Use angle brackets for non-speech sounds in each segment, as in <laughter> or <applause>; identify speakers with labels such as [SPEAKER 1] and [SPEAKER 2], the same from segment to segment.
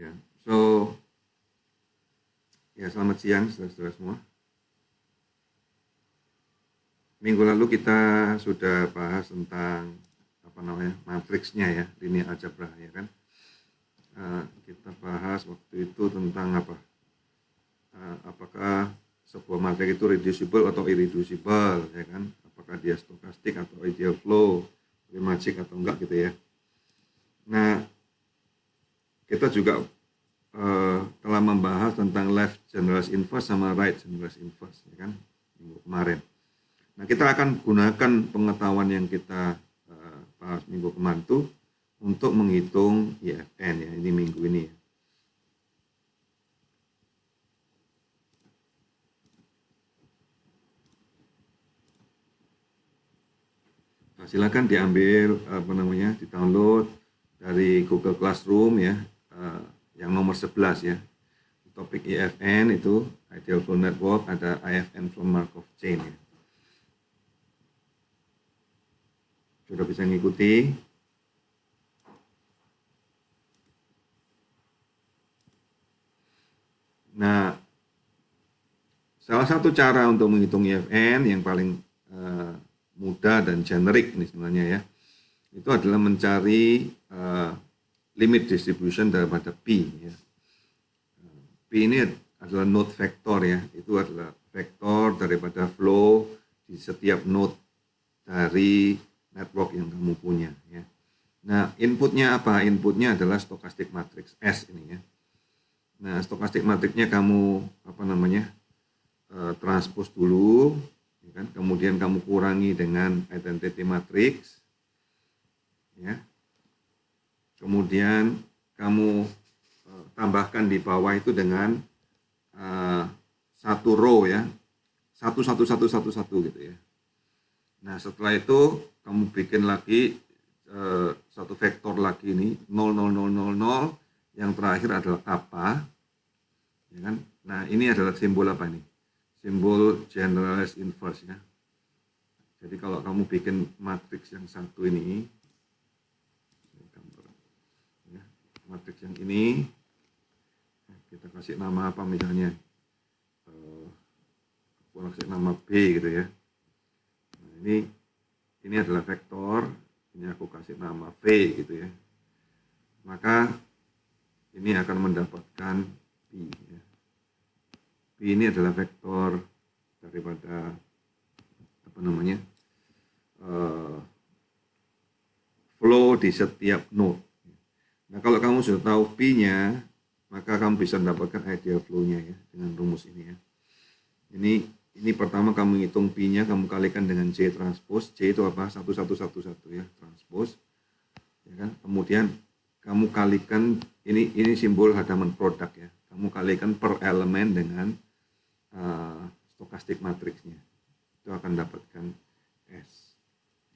[SPEAKER 1] Ya, so ya selamat siang saudara-saudara semua. Minggu lalu kita sudah bahas tentang apa namanya matriksnya ya, linear algebra ya kan. Uh, kita bahas waktu itu tentang apa? Uh, apakah sebuah matriks itu reducible atau irreducible ya kan apakah dia stokastik atau ideal flow magic atau enggak gitu ya nah kita juga uh, telah membahas tentang left generous inverse sama right generous inverse ya kan minggu kemarin. Nah, kita akan gunakan pengetahuan yang kita uh, bahas minggu kemarin itu untuk menghitung IFN ya, ini minggu ini ya. Nah, silakan diambil apa namanya, di download dari Google Classroom ya, Eh, yang nomor 11 ya. Topik IFN itu Ideal full Network ada IFN from Markov Chain ya. Sudah bisa mengikuti Nah, salah satu cara untuk menghitung IFN yang paling uh, mudah dan generik nih sebenarnya ya, itu adalah mencari uh, limit distribution daripada P. Ya. P ini adalah node vector ya, itu adalah vektor daripada flow di setiap node dari network yang kamu punya ya. Nah, inputnya apa? Inputnya adalah stokastik matrix S ini ya. Nah, stokastik matrixnya kamu apa namanya? Eh, transpose dulu, ya kan? Kemudian kamu kurangi dengan identity matrix, ya kemudian kamu uh, tambahkan di bawah itu dengan uh, satu row ya, satu satu satu satu satu gitu ya. Nah setelah itu kamu bikin lagi uh, satu vektor lagi ini 0 0 0 0 0 yang terakhir adalah apa, ya kan? Nah ini adalah simbol apa nih Simbol generalized inverse ya. Jadi kalau kamu bikin matriks yang satu ini, matriks yang ini kita kasih nama apa misalnya eh, aku kasih nama B gitu ya nah, ini ini adalah vektor ini aku kasih nama V gitu ya maka ini akan mendapatkan B ya. B ini adalah vektor daripada apa namanya uh, flow di setiap node Nah, kalau kamu sudah tahu P-nya, maka kamu bisa mendapatkan ideal flow-nya ya dengan rumus ini ya. Ini ini pertama kamu hitung P-nya, kamu kalikan dengan C transpose. C itu apa? 1111 ya, transpose. Ya kan? Kemudian kamu kalikan ini ini simbol hadaman produk ya. Kamu kalikan per elemen dengan uh, stokastik matriksnya. Itu akan dapatkan S.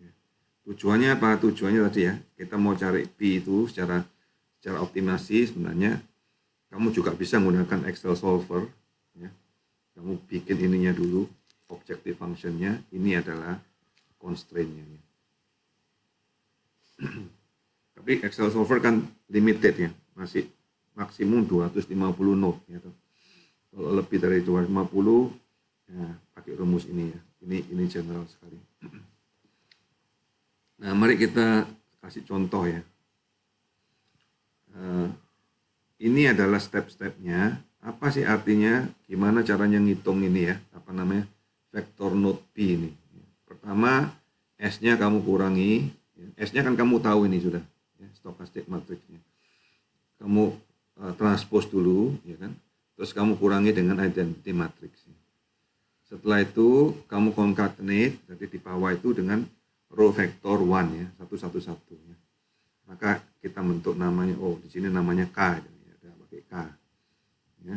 [SPEAKER 1] Ya. Tujuannya apa? Tujuannya tadi ya, kita mau cari P itu secara secara optimasi sebenarnya kamu juga bisa menggunakan Excel solver ya. kamu bikin ininya dulu objective functionnya ini adalah constraintnya ya. <clears throat> tapi Excel solver kan limited ya masih maksimum 250 node ya kalau lebih dari 250 ya, pakai rumus ini ya ini ini general sekali <clears throat> nah mari kita kasih contoh ya Nah, ini adalah step-stepnya. Apa sih artinya? Gimana caranya ngitung ini ya? Apa namanya? Vektor node P ini. Pertama, S-nya kamu kurangi. S-nya kan kamu tahu ini sudah. Ya, stokastik matriksnya. Kamu uh, transpose dulu, ya kan? Terus kamu kurangi dengan identity matrix. Setelah itu, kamu concatenate, jadi di bawah itu dengan row vector 1 ya, satu satu satu. Ya maka kita bentuk namanya oh di sini namanya K ada pakai K ya.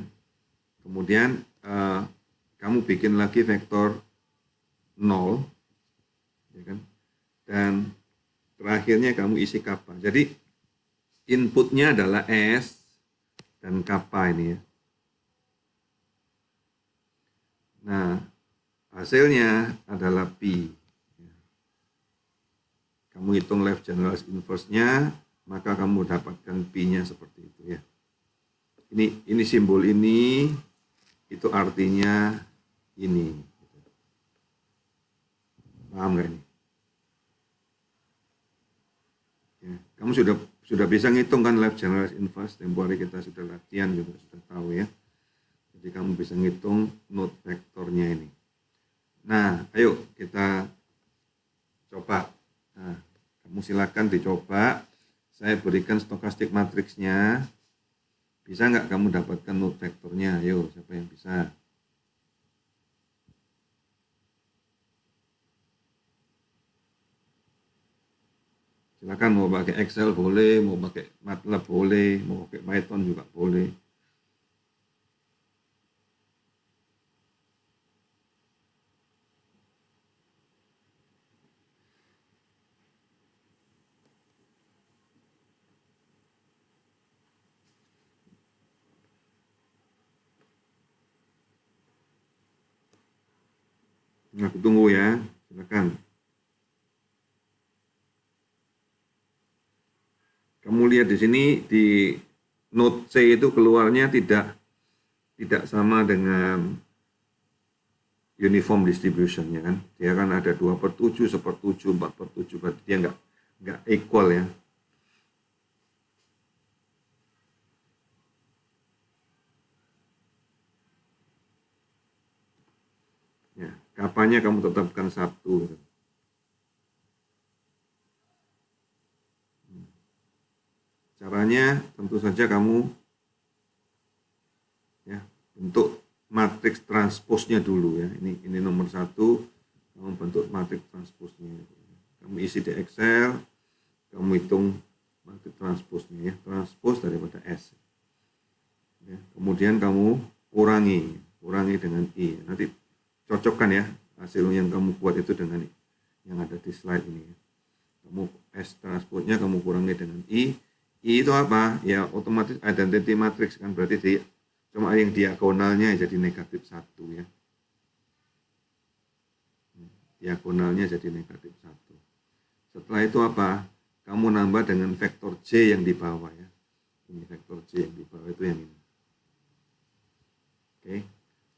[SPEAKER 1] kemudian eh, kamu bikin lagi vektor 0 ya kan dan terakhirnya kamu isi kappa jadi inputnya adalah S dan kappa ini ya nah hasilnya adalah P kamu hitung left generalized inverse-nya, maka kamu dapatkan P-nya seperti itu ya. Ini ini simbol ini itu artinya ini. Paham gak ini? Ya, kamu sudah sudah bisa ngitung kan left generalized inverse, tempo hari kita sudah latihan juga sudah tahu ya. Jadi kamu bisa ngitung node vektornya ini. Nah, ayo kita coba. Nah, kamu silakan dicoba. Saya berikan stokastik matriksnya. Bisa nggak kamu dapatkan load vektornya? Ayo, siapa yang bisa? Silakan mau pakai Excel boleh, mau pakai MATLAB boleh, mau pakai Python juga boleh. Aku nah, tunggu ya, silakan. Kamu lihat di sini di note C itu keluarnya tidak tidak sama dengan uniform distributionnya kan. Dia kan ada 2 per 7, 1 per 7, 4 per 7, berarti dia nggak, nggak equal ya. kapannya kamu tetapkan Sabtu. Caranya tentu saja kamu ya bentuk matriks transposnya dulu ya. Ini ini nomor satu kamu bentuk matriks transposnya. Kamu isi di Excel, kamu hitung matriks transposnya ya, transpos daripada S. Ya, kemudian kamu kurangi, kurangi dengan I. Nanti cocokkan ya hasil yang kamu buat itu dengan yang ada di slide ini ya. Kamu S transportnya kamu kurangi dengan I. I itu apa? Ya otomatis identity matrix kan berarti di cuma yang diagonalnya jadi negatif satu ya. Diagonalnya jadi negatif satu. Setelah itu apa? Kamu nambah dengan vektor J yang di bawah ya. Ini vektor J yang di bawah itu yang ini. Oke. Okay.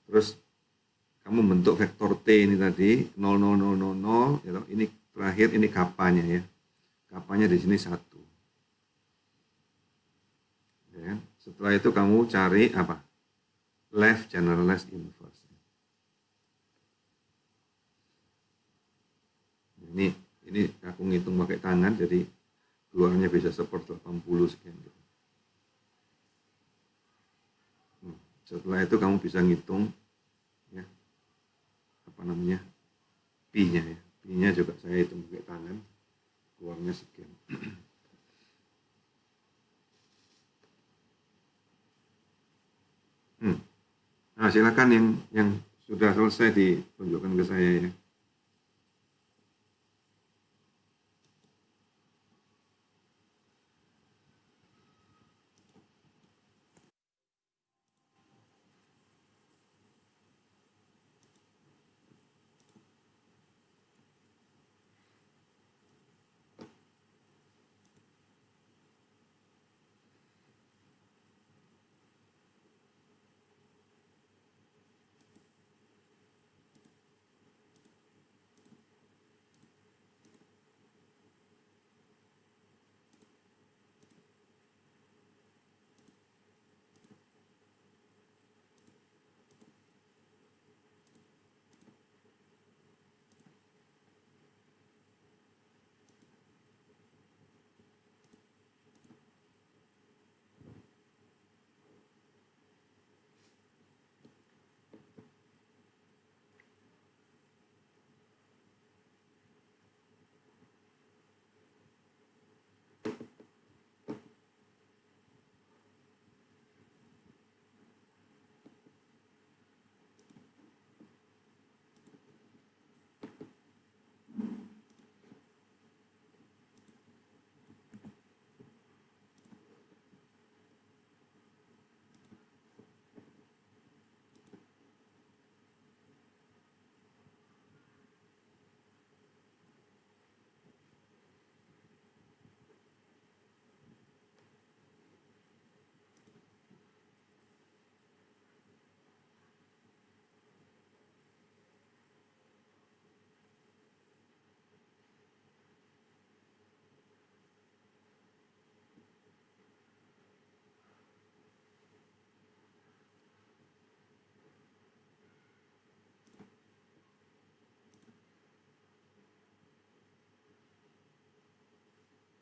[SPEAKER 1] Terus kamu bentuk vektor T ini tadi 0 0 0 0 0 you ini terakhir ini kapanya ya kapanya di sini satu ya. Kan? setelah itu kamu cari apa left generalized inverse ini ini aku ngitung pakai tangan jadi keluarnya bisa seperti 80 sekian gitu. setelah itu kamu bisa ngitung apa namanya pi-nya ya. Pi-nya juga saya hitung pakai tangan. Keluarnya sekian. hmm. Nah, silakan yang yang sudah selesai ditunjukkan ke saya ya.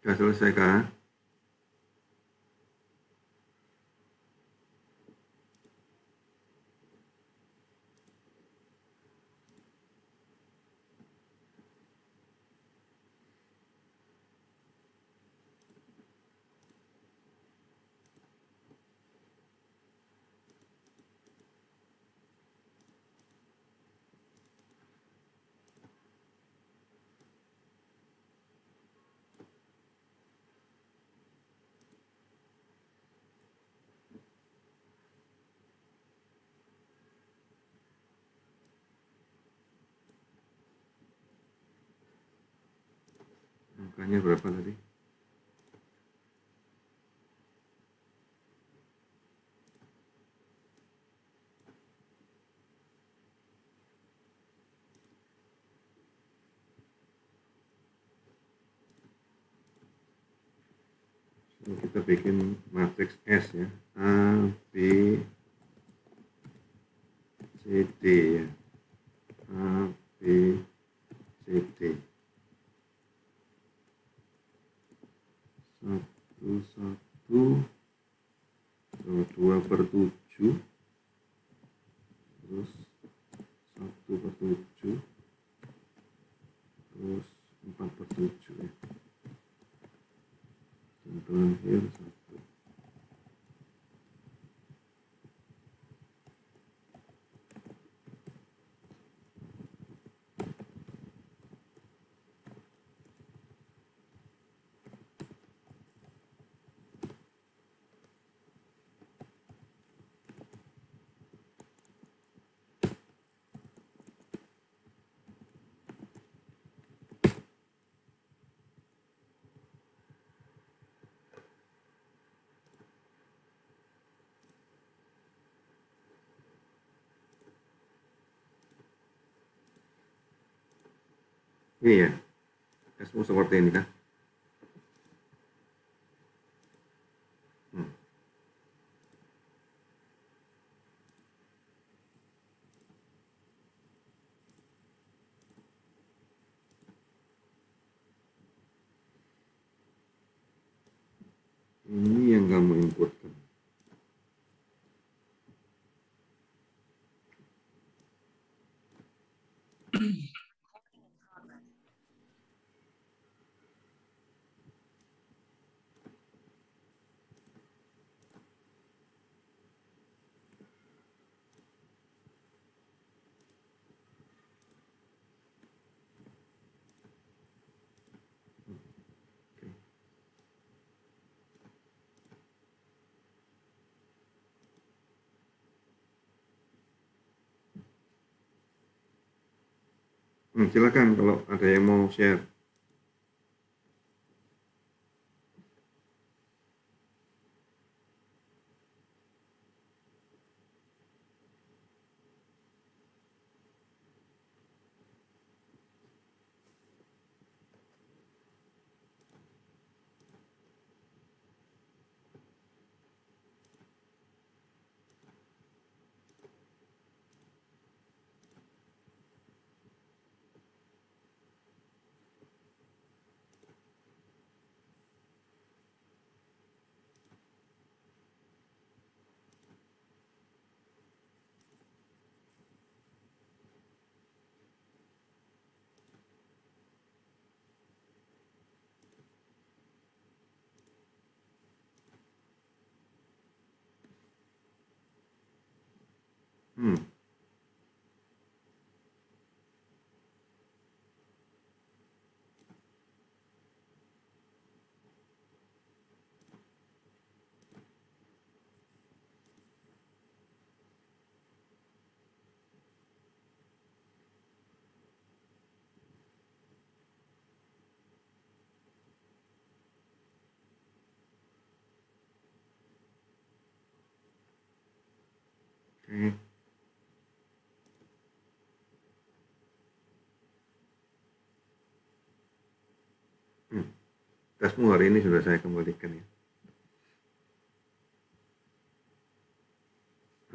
[SPEAKER 1] Sudah selesai kan? angkanya berapa tadi? kita bikin matriks S ya A, B, C, D ya A, B, C, D 21 2 per 7 terus 1 per 7 terus 4 per 7 ya tentuan akhir 1 Ini ya, Kasus seperti ini kan. Hmm, silakan kalau ada yang mau share. Hmm. Mm-hmm. Hmm. muar hari ini sudah saya kembalikan ya.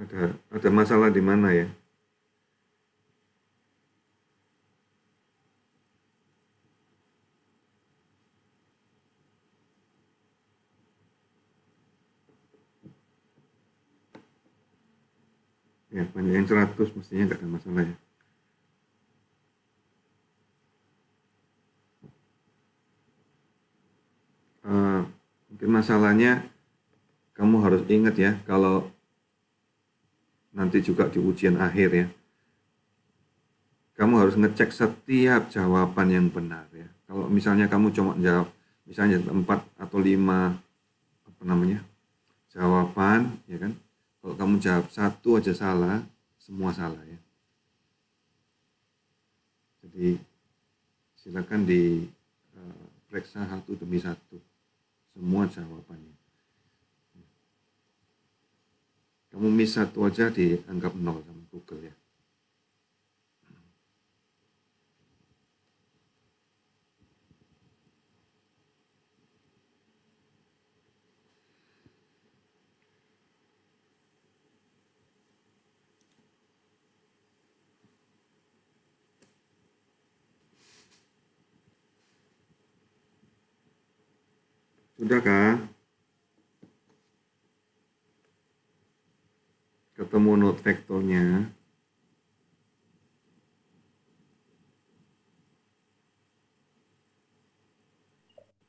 [SPEAKER 1] Ada ada masalah di mana ya? Ya, banyak yang 100 mestinya tidak ada masalah ya. masalahnya kamu harus ingat ya kalau nanti juga di ujian akhir ya. Kamu harus ngecek setiap jawaban yang benar ya. Kalau misalnya kamu cuma jawab misalnya 4 atau lima apa namanya? jawaban ya kan. Kalau kamu jawab satu aja salah, semua salah ya. Jadi silakan diperiksa eh, uh, satu demi satu semua jawabannya. Kamu miss satu aja dianggap nol sama Google ya. Sudah kah? Ketemu node vektornya.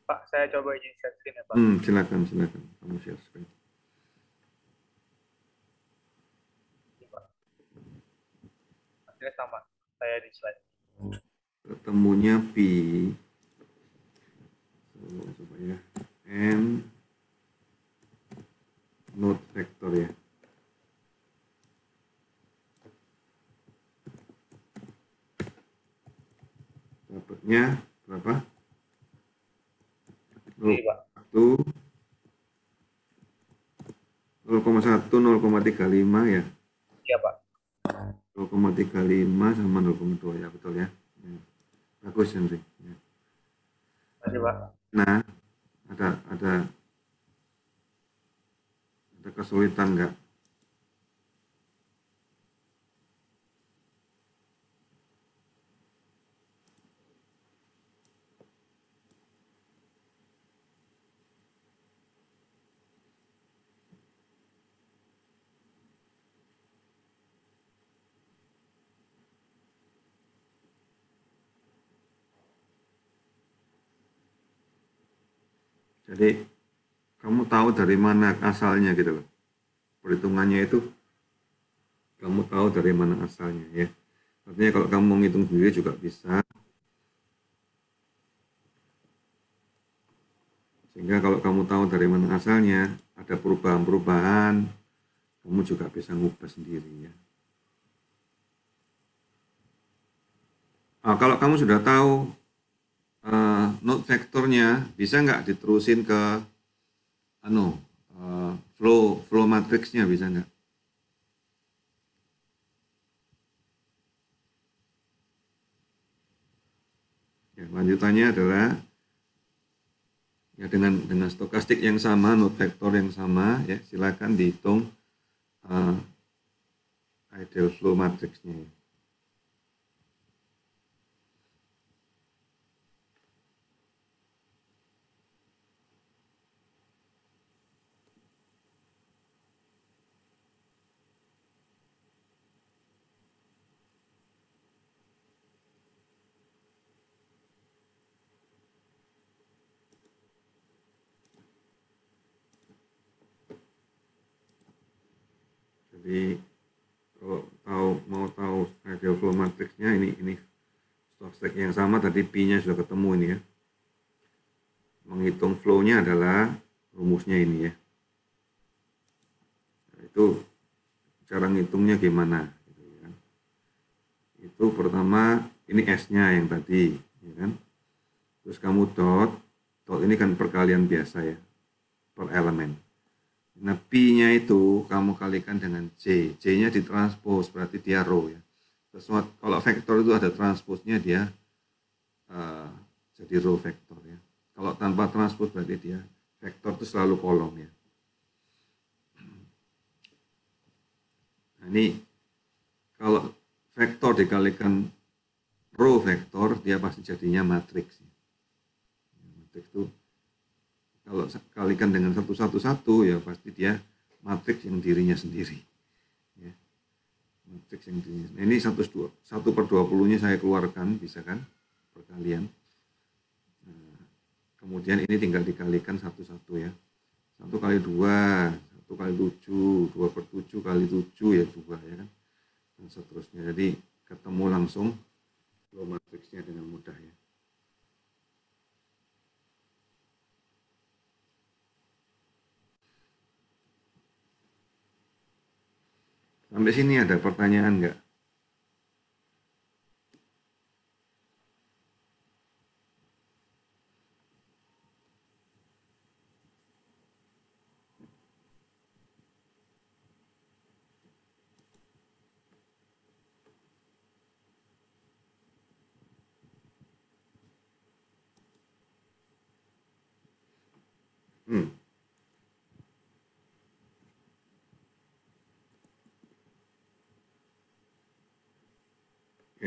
[SPEAKER 2] Pak, saya coba ini share screen ya Pak. Hmm, silakan,
[SPEAKER 1] silakan. Kamu share screen. Hasilnya sama, saya di slide. Ketemunya pi n node vector ya dapatnya berapa? Iya, satu 0,1 ya? Iya, Pak. 0,35 sama 0,2 ya, betul ya. ya. Bagus, Henry. Ya. Kasih, Pak. Nah, ada ada ada kesulitan nggak Jadi kamu tahu dari mana asalnya gitu loh. Perhitungannya itu kamu tahu dari mana asalnya ya. Artinya kalau kamu menghitung sendiri juga bisa. Sehingga kalau kamu tahu dari mana asalnya, ada perubahan-perubahan, kamu juga bisa ngubah sendiri ya. Nah, kalau kamu sudah tahu uh, eh, node vektornya bisa nggak diterusin ke anu uh, flow flow matrixnya bisa nggak? Ya, lanjutannya adalah ya dengan dengan stokastik yang sama, node vektor yang sama, ya silakan dihitung uh, ideal flow matrixnya. yang sama tadi P-nya sudah ketemu ini ya. Menghitung flow-nya adalah rumusnya ini ya. Nah, itu cara ngitungnya gimana. Gitu ya. Itu pertama ini S-nya yang tadi. Ya kan? Terus kamu dot, dot ini kan perkalian biasa ya, per elemen. Nah, P-nya itu kamu kalikan dengan C. C-nya ditranspose, berarti dia row ya. Sesuatu, kalau vektor itu ada transpose nya dia Ah, jadi row vektor ya. Kalau tanpa transport berarti dia vektor itu selalu kolom ya. Nah, ini kalau vektor dikalikan row vektor dia pasti jadinya matriks. Ya. Ya, matriks itu kalau kalikan dengan satu satu satu ya pasti dia matriks yang dirinya sendiri. Ya. Matriks yang dirinya. Nah, ini satu per dua puluhnya saya keluarkan bisa kan? perkalian. Eh, kemudian ini tinggal dikalikan satu-satu ya. Satu kali dua, satu kali tujuh, dua per tujuh kali tujuh ya dua ya kan. Dan seterusnya. Jadi ketemu langsung flow matriksnya dengan mudah ya. Sampai sini ada pertanyaan nggak?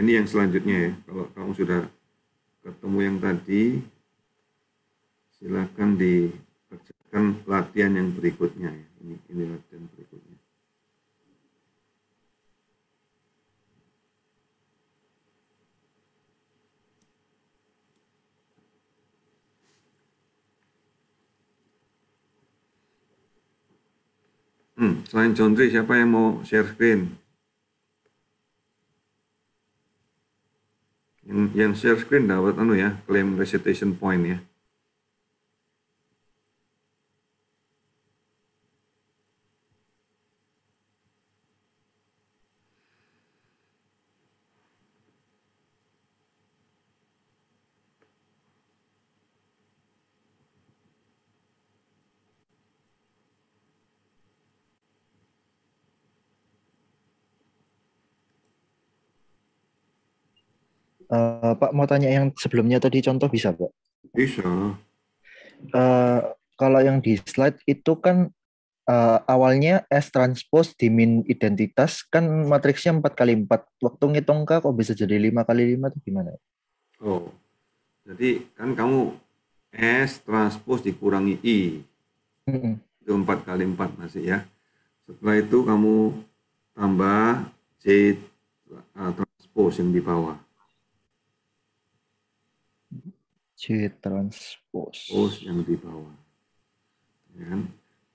[SPEAKER 1] ini yang selanjutnya ya. Kalau kamu sudah ketemu yang tadi, silakan dikerjakan latihan yang berikutnya ya. Ini, ini latihan berikutnya. Hmm, selain John siapa yang mau share screen? yang, share screen dapat anu ya claim recitation point ya
[SPEAKER 2] Bapak mau tanya yang sebelumnya tadi contoh bisa, Pak? Bisa. Uh, kalau yang di slide itu kan uh, awalnya S transpose di min identitas kan matriksnya 4 kali 4. Waktu ngitung kak kok bisa jadi 5 kali 5 itu gimana?
[SPEAKER 1] Oh. Jadi kan kamu S transpose dikurangi I. Mm -hmm. Itu 4 kali 4 masih ya. Setelah itu kamu tambah C eh, transpose yang di bawah.
[SPEAKER 2] C transpose.
[SPEAKER 1] Pose yang di bawah. Dan ya kan?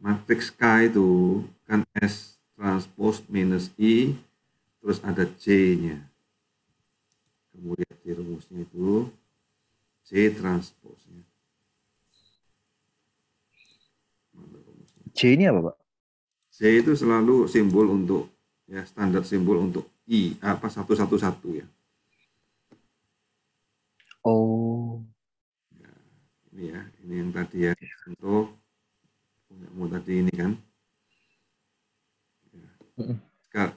[SPEAKER 1] Matriks K itu kan S transpose minus I, terus ada C-nya. Kemudian di rumusnya itu C transpose nya. C ini apa, Pak? C itu selalu simbol untuk ya standar simbol untuk I apa satu satu satu ya. Oh ini ya ini yang tadi ya contoh kamu tadi ini kan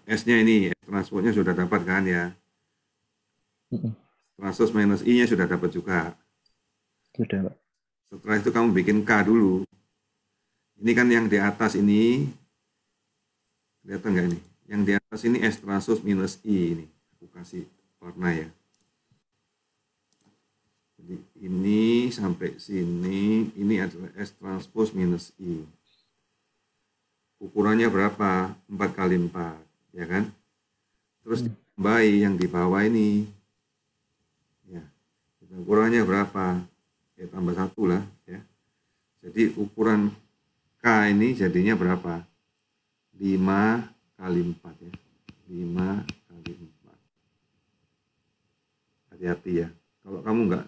[SPEAKER 1] S-nya ini ya, transportnya sudah dapat kan ya transport minus I-nya sudah dapat juga sudah Pak. setelah itu kamu bikin K dulu ini kan yang di atas ini kelihatan nggak ini yang di atas ini S transus minus I ini aku kasih warna ya jadi ini sampai sini, ini adalah S transpose minus I. Ukurannya berapa? 4 kali 4, ya kan? Terus hmm. ditambahi yang di bawah ini. Ya, ukurannya berapa? Ya tambah satu lah, ya. Jadi ukuran K ini jadinya berapa? 5 kali 4 ya. 5 kali 4. Hati-hati ya. Kalau kamu nggak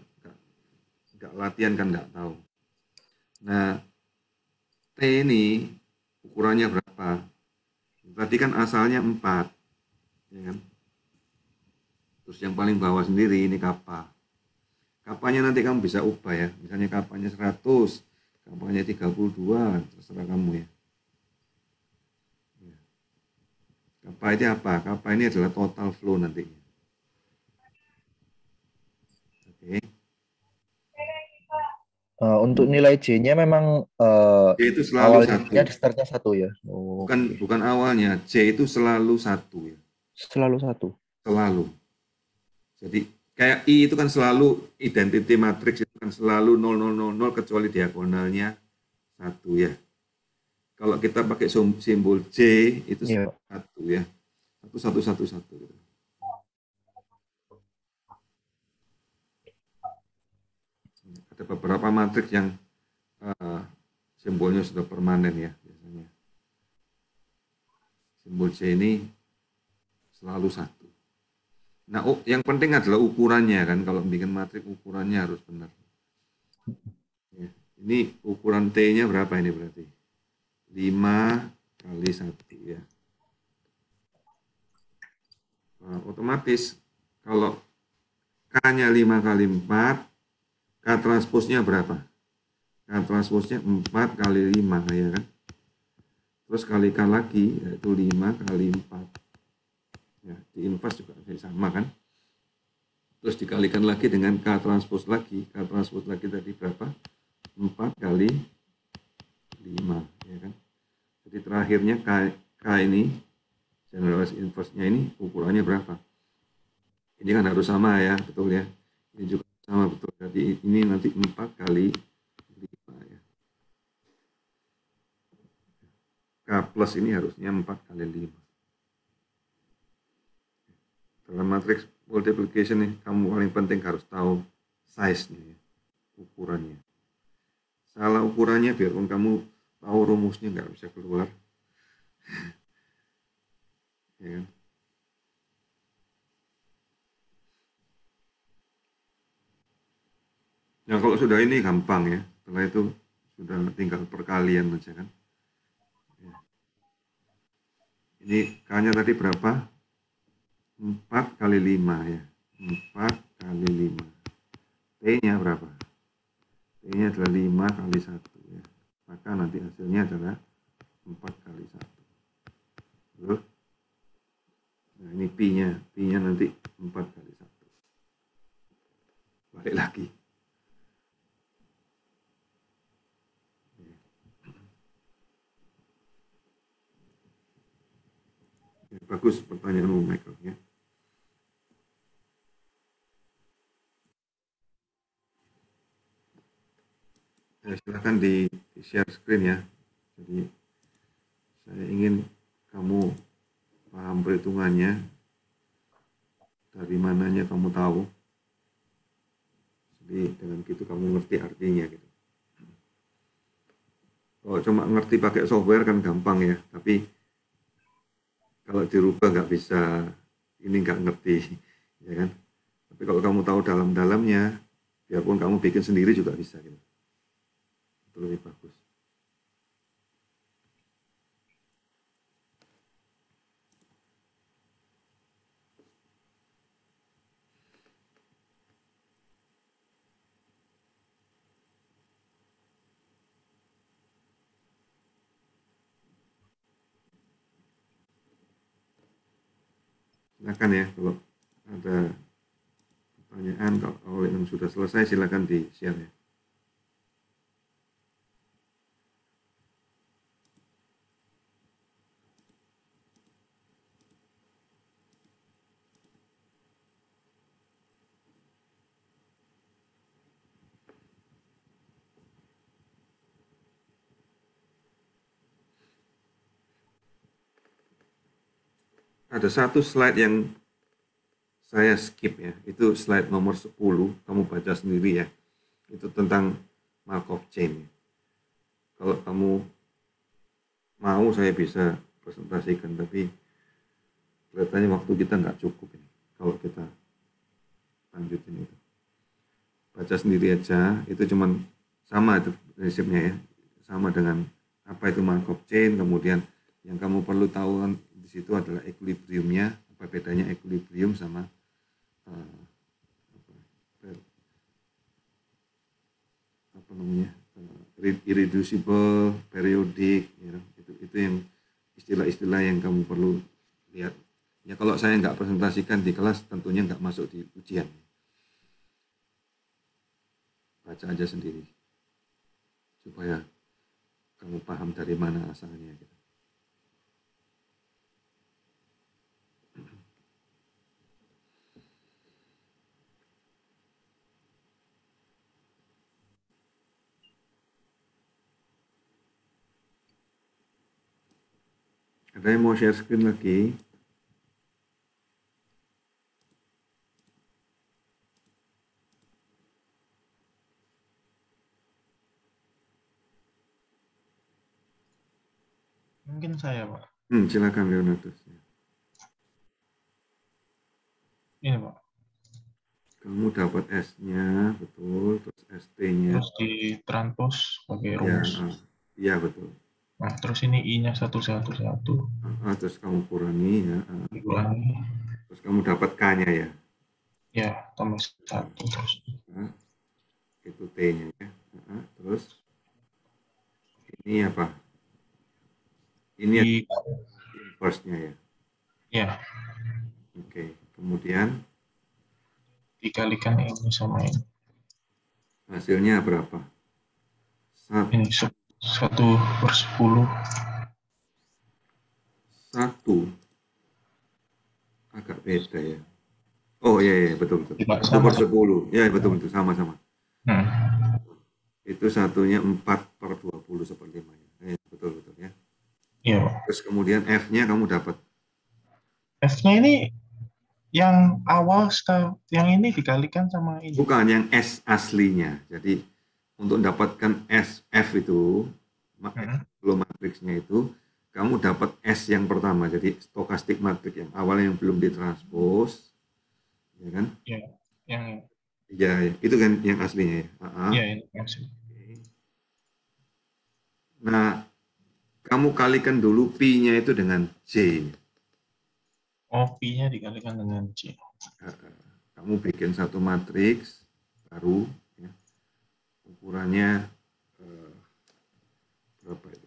[SPEAKER 1] nggak latihan kan nggak tahu. Nah, T ini ukurannya berapa? Tadi kan asalnya 4, ya kan? Terus yang paling bawah sendiri ini kapal. Kapanya nanti kamu bisa ubah ya. Misalnya kapanya 100, kapanya 32, terserah kamu ya. Kapa itu apa? Kapa ini adalah total flow nanti.
[SPEAKER 2] Uh, untuk nilai C-nya memang uh, eh, C itu selalu awal satu. Ya,
[SPEAKER 1] startnya satu ya. Oh. Bukan bukan awalnya C itu selalu satu ya.
[SPEAKER 2] Selalu satu.
[SPEAKER 1] Selalu. Jadi kayak I itu kan selalu identity matrix itu kan selalu nol kecuali diagonalnya satu ya. Kalau kita pakai simbol C itu iya. satu ya. Satu satu satu satu. Gitu. ada beberapa matriks yang uh, simbolnya sudah permanen ya biasanya. Simbol C ini selalu satu. Nah, yang penting adalah ukurannya kan. Kalau bikin matriks ukurannya harus benar. Ya. Ini ukuran T-nya berapa ini berarti? 5 kali 1 ya. Nah, otomatis kalau K-nya 5 kali 4, K transposnya berapa? K transposnya 4 kali 5 ya kan? Terus kalikan lagi yaitu 5 kali 4. Ya, di inverse juga sama kan? Terus dikalikan lagi dengan K transpos lagi. K transpos lagi tadi berapa? 4 kali 5 ya kan? Jadi terakhirnya K, K ini generalized inverse-nya ini ukurannya berapa? Ini kan harus sama ya, betul ya. Ini juga sama betul. Jadi ini nanti empat kali lima ya. K plus ini harusnya empat kali lima Dalam matriks multiplication nih, kamu paling penting harus tahu size-nya, ya. ukurannya. Salah ukurannya biarpun kamu tahu rumusnya nggak bisa keluar. <laughs> ya kan? ya kalau sudah ini gampang ya, setelah itu sudah tinggal perkalian aja kan. Ya. Ini K-nya tadi berapa? 4 kali 5 ya. 4 kali 5. T-nya berapa? T-nya adalah 5 kali 1 ya. Maka nanti hasilnya adalah 4 kali 1. Lalu, nah ini P-nya. P-nya nanti 4 kali 1. Balik lagi. Bagus pertanyaanmu Michael ya. ya eh, silahkan di, di share screen ya. Jadi saya ingin kamu paham perhitungannya dari mananya kamu tahu. Jadi dengan gitu kamu ngerti artinya gitu. Kalau cuma ngerti pakai software kan gampang ya, tapi kalau dirubah nggak bisa ini nggak ngerti ya kan tapi kalau kamu tahu dalam-dalamnya biarpun kamu bikin sendiri juga bisa gitu itu lebih bagus silakan ya kalau ada pertanyaan kalau yang sudah selesai silakan di share ya. ada satu slide yang saya skip ya. Itu slide nomor 10, kamu baca sendiri ya. Itu tentang Markov chain. Kalau kamu mau saya bisa presentasikan, tapi kelihatannya waktu kita nggak cukup ini. Kalau kita lanjutin itu. Baca sendiri aja, itu cuman sama itu prinsipnya ya. Sama dengan apa itu Markov chain, kemudian yang kamu perlu tahu kan di situ adalah equilibriumnya apa bedanya equilibrium sama uh, apa, namanya uh, irreducible periodik you itu itu yang istilah-istilah yang kamu perlu lihat ya kalau saya nggak presentasikan di kelas tentunya nggak masuk di ujian baca aja sendiri supaya kamu paham dari mana asalnya gitu. Katanya mau share screen lagi.
[SPEAKER 2] Mungkin saya, Pak.
[SPEAKER 1] Hmm, silakan Leonardo. Ini, Pak. Kamu dapat S-nya, betul, terus ST-nya. Terus di transpose sebagai iya, rumus. Ya, iya, betul.
[SPEAKER 2] Nah, terus ini I-nya satu satu satu.
[SPEAKER 1] Ah, terus kamu kurangi ya. Dikurangi. Terus kamu dapat K-nya ya. Ya, tambah satu terus. Nah, itu T-nya ya. Nah, terus ini apa? Ini I... inverse-nya ya. Ya. Oke, kemudian dikalikan ini sama ini. Hasilnya berapa? Satu. Ini
[SPEAKER 2] satu per sepuluh.
[SPEAKER 1] Satu. Agak beda ya. Oh iya, iya betul betul. satu per sepuluh. Ya betul betul sama sama. Hmm. Itu satunya empat per dua puluh seperlima. Ya, iya, iya, betul betul ya. Iya. Terus kemudian F-nya kamu dapat.
[SPEAKER 2] F-nya ini yang awal yang ini dikalikan sama ini.
[SPEAKER 1] Bukan yang S aslinya. Jadi untuk mendapatkan F itu, belum hmm. matriksnya itu, kamu dapat S yang pertama, jadi stokastik matrik yang awalnya yang belum ditranspose, ya kan? Ya, yang ya, ya. itu kan yang aslinya ya. Iya, yang Nah, kamu kalikan dulu P nya itu dengan c. Oh, P nya dikalikan dengan c. Kamu bikin satu matriks, baru ukurannya eh, berapa itu?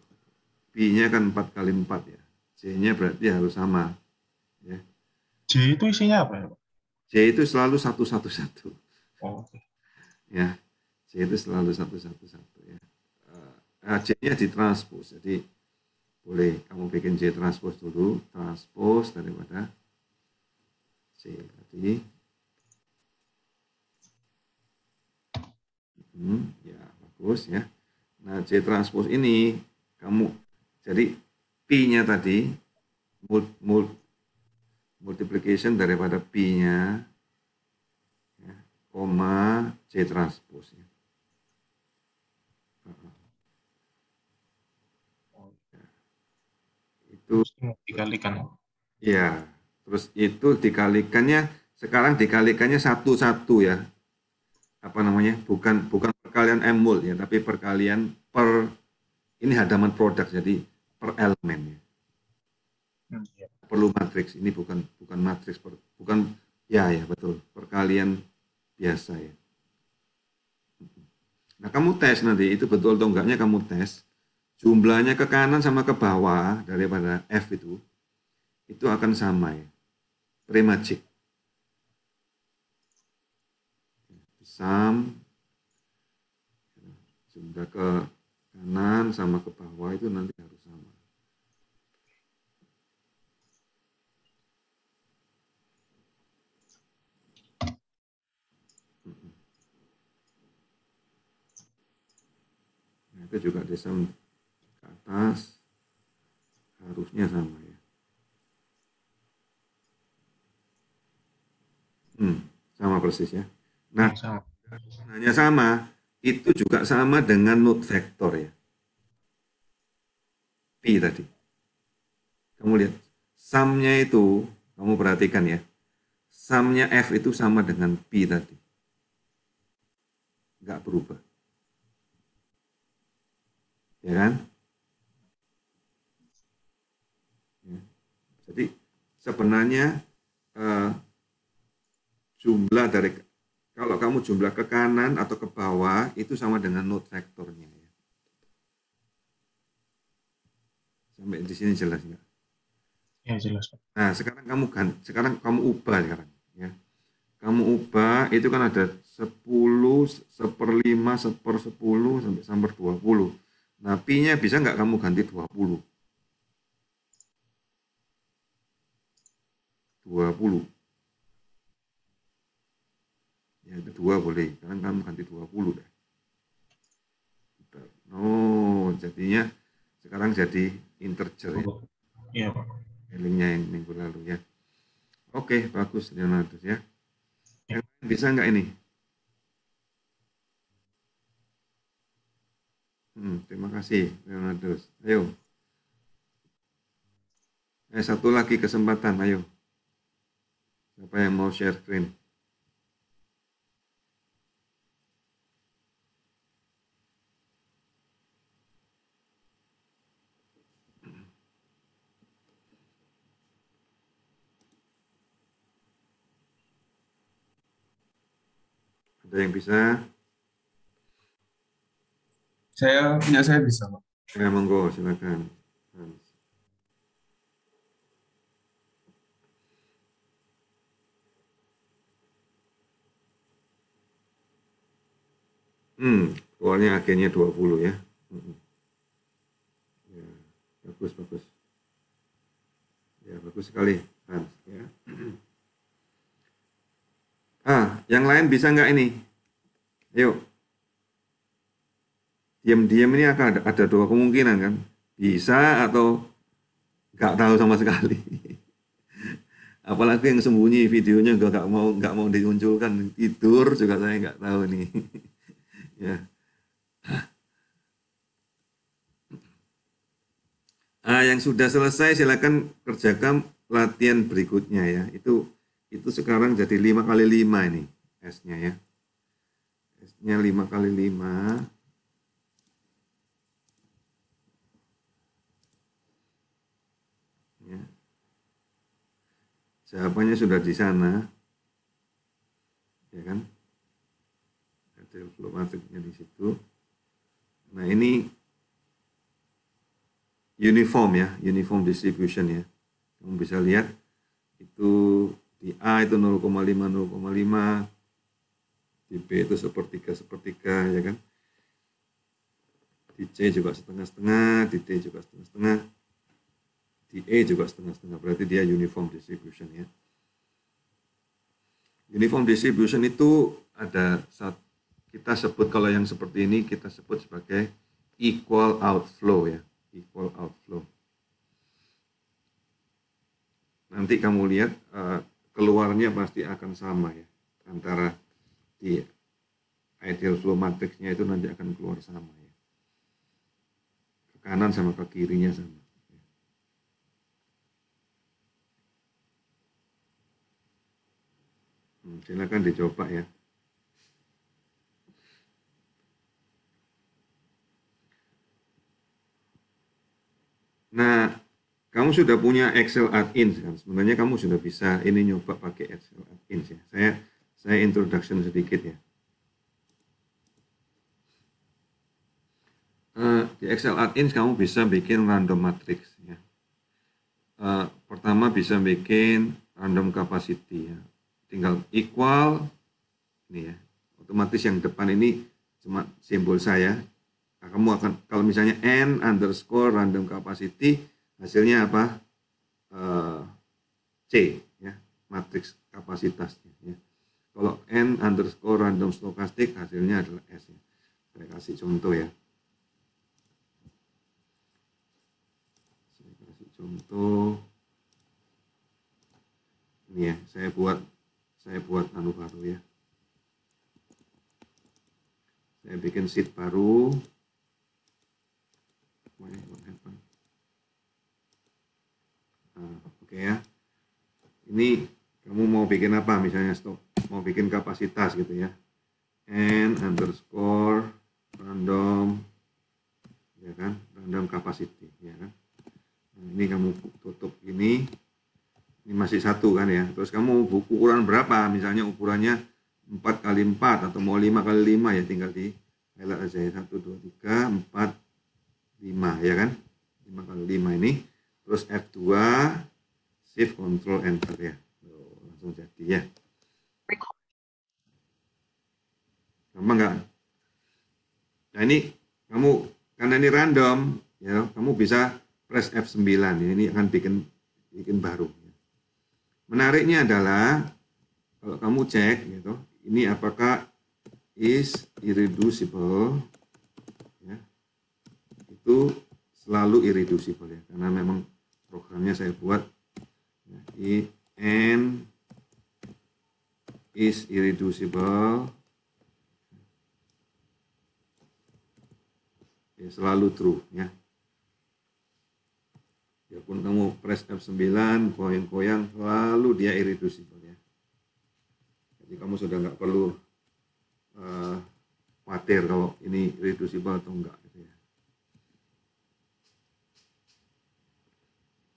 [SPEAKER 1] Pi-nya kan 4 kali 4 ya. C-nya berarti harus sama. Ya. J
[SPEAKER 2] itu isinya apa ya?
[SPEAKER 1] C itu selalu satu satu satu. Oh. Ya, C itu selalu satu satu satu ya. Uh, eh, J-nya eh, ditranspose, jadi boleh kamu bikin C transpose dulu, transpose daripada C tadi Hmm, ya bagus ya. Nah C transpose ini kamu jadi P-nya tadi mul, mul, multiplication daripada P-nya ya, koma C transpose. Ya. Itu dikalikan. Ya, terus itu dikalikannya sekarang dikalikannya satu-satu ya. Apa namanya? Bukan bukan perkalian emul ya, tapi perkalian per ini hadaman produk jadi per elemen ya. Hmm, iya. Perlu matriks ini bukan bukan matriks bukan ya ya betul perkalian biasa ya. Nah kamu tes nanti itu betul atau enggaknya kamu tes jumlahnya ke kanan sama ke bawah daripada f itu itu akan sama ya premajik Sam sehingga ke kanan sama ke bawah itu nanti harus sama. Nah, itu juga desem ke atas harusnya sama ya. Hmm, sama persis ya. Nah, sama. hanya sama, itu juga sama dengan node vector ya. P tadi. Kamu lihat, sumnya itu, kamu perhatikan ya, sumnya F itu sama dengan P tadi. Nggak berubah. Ya kan? Ya. Jadi sebenarnya eh, jumlah dari kalau kamu jumlah ke kanan atau ke bawah, itu sama dengan node vektornya. Ya. Sampai di sini jelas nggak? Ya jelas. Pak. Nah sekarang kamu kan, sekarang kamu ubah sekarang. Ya. Kamu ubah itu kan ada 10, seper 5 seper 10, sampai sampai 20. Nah, pi-nya bisa nggak kamu ganti 20? 20 ya itu dua boleh sekarang kamu ganti 20 deh. oh jadinya sekarang jadi integer ya, ya yang minggu lalu ya oke bagus Leonardo ya, ya. yang bisa nggak ini hmm, terima kasih Leonardo ayo eh satu lagi kesempatan ayo siapa yang mau share screen Ada yang bisa? Saya punya saya bisa, Pak. saya monggo, silakan. Hmm, soalnya akhirnya 20 ya. Hmm. ya bagus, bagus. Ya, bagus sekali, Hans. Ya. <clears throat> Ah, yang lain bisa nggak ini? Yuk. Diam-diam ini akan ada, ada dua kemungkinan kan. Bisa atau nggak tahu sama sekali. <laughs> Apalagi yang sembunyi videonya juga nggak mau nggak mau diunculkan, tidur juga saya nggak tahu nih. <laughs> ya. Ah, yang sudah selesai silakan kerjakan latihan berikutnya ya. Itu itu sekarang jadi 5 kali 5 ini S-nya ya. S-nya 5 kali 5. Ya. Jawabannya sudah di sana. Ya kan? Ada matriknya di situ. Nah ini uniform ya, uniform distribution ya. Kamu bisa lihat itu di A itu 0,5, 0,5. Di B itu sepertiga, sepertiga, ya kan. Di C juga setengah-setengah, di D juga setengah-setengah. Di E juga setengah-setengah, berarti dia uniform distribution ya. Uniform distribution itu ada saat kita sebut kalau yang seperti ini kita sebut sebagai equal outflow ya, equal outflow nanti kamu lihat uh, keluarnya pasti akan sama ya antara di ideal flow matrixnya itu nanti akan keluar sama ya ke kanan sama ke kirinya sama ya. hmm, silakan dicoba ya nah kamu sudah punya Excel add ins kan? sebenarnya kamu sudah bisa ini nyoba pakai Excel add ins ya saya saya introduction sedikit ya uh, di Excel add ins kamu bisa bikin random matrix ya uh, pertama bisa bikin random capacity ya tinggal equal ini ya otomatis yang depan ini cuma simbol saya nah, kamu akan kalau misalnya n underscore random capacity hasilnya apa e, C ya matriks kapasitasnya ya. kalau n underscore random stokastik hasilnya adalah S ya. saya kasih contoh ya saya kasih contoh ini ya saya buat saya buat anu baru ya saya bikin sheet baru Wait, what happened? oke okay ya ini kamu mau bikin apa misalnya stop mau bikin kapasitas gitu ya n underscore random ya kan random capacity ya kan nah, ini kamu tutup ini ini masih satu kan ya terus kamu buku ukuran berapa misalnya ukurannya 4 kali 4 atau mau 5 kali 5 ya tinggal di highlight aja 1 2 3 4 5 ya kan 5 kali 5 ini terus F2 shift control enter ya langsung jadi ya gampang nggak nah ini kamu karena ini random ya kamu bisa press F9 ya ini akan bikin bikin baru menariknya adalah kalau kamu cek gitu ini apakah is irreducible ya, itu selalu irreducible ya karena memang programnya saya buat nah, i n is irreducible ya, selalu true ya Ya biarpun kamu press F9 goyang-goyang selalu dia irreducible ya jadi kamu sudah nggak perlu uh, khawatir kalau ini irreducible atau enggak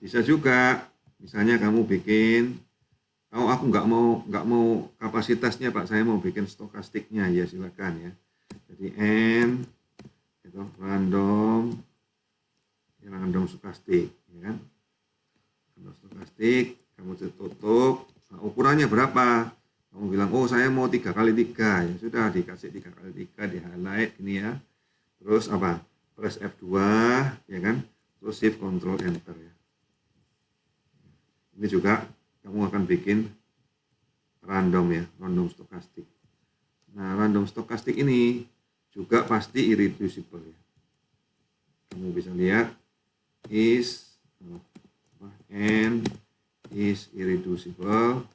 [SPEAKER 1] Bisa juga, misalnya kamu bikin, oh aku nggak mau nggak mau kapasitasnya Pak, saya mau bikin stokastiknya ya silakan ya. Jadi n itu random random stokastik, ya kan? Random stokastik, kamu tutup. Nah, ukurannya berapa? Kamu bilang, oh saya mau tiga kali tiga, ya sudah dikasih tiga kali tiga di highlight ini ya. Terus apa? Press F2, ya kan? Terus shift control enter ya ini juga kamu akan bikin random ya random stokastik nah random stokastik ini juga pasti irreducible ya kamu bisa lihat is n is irreducible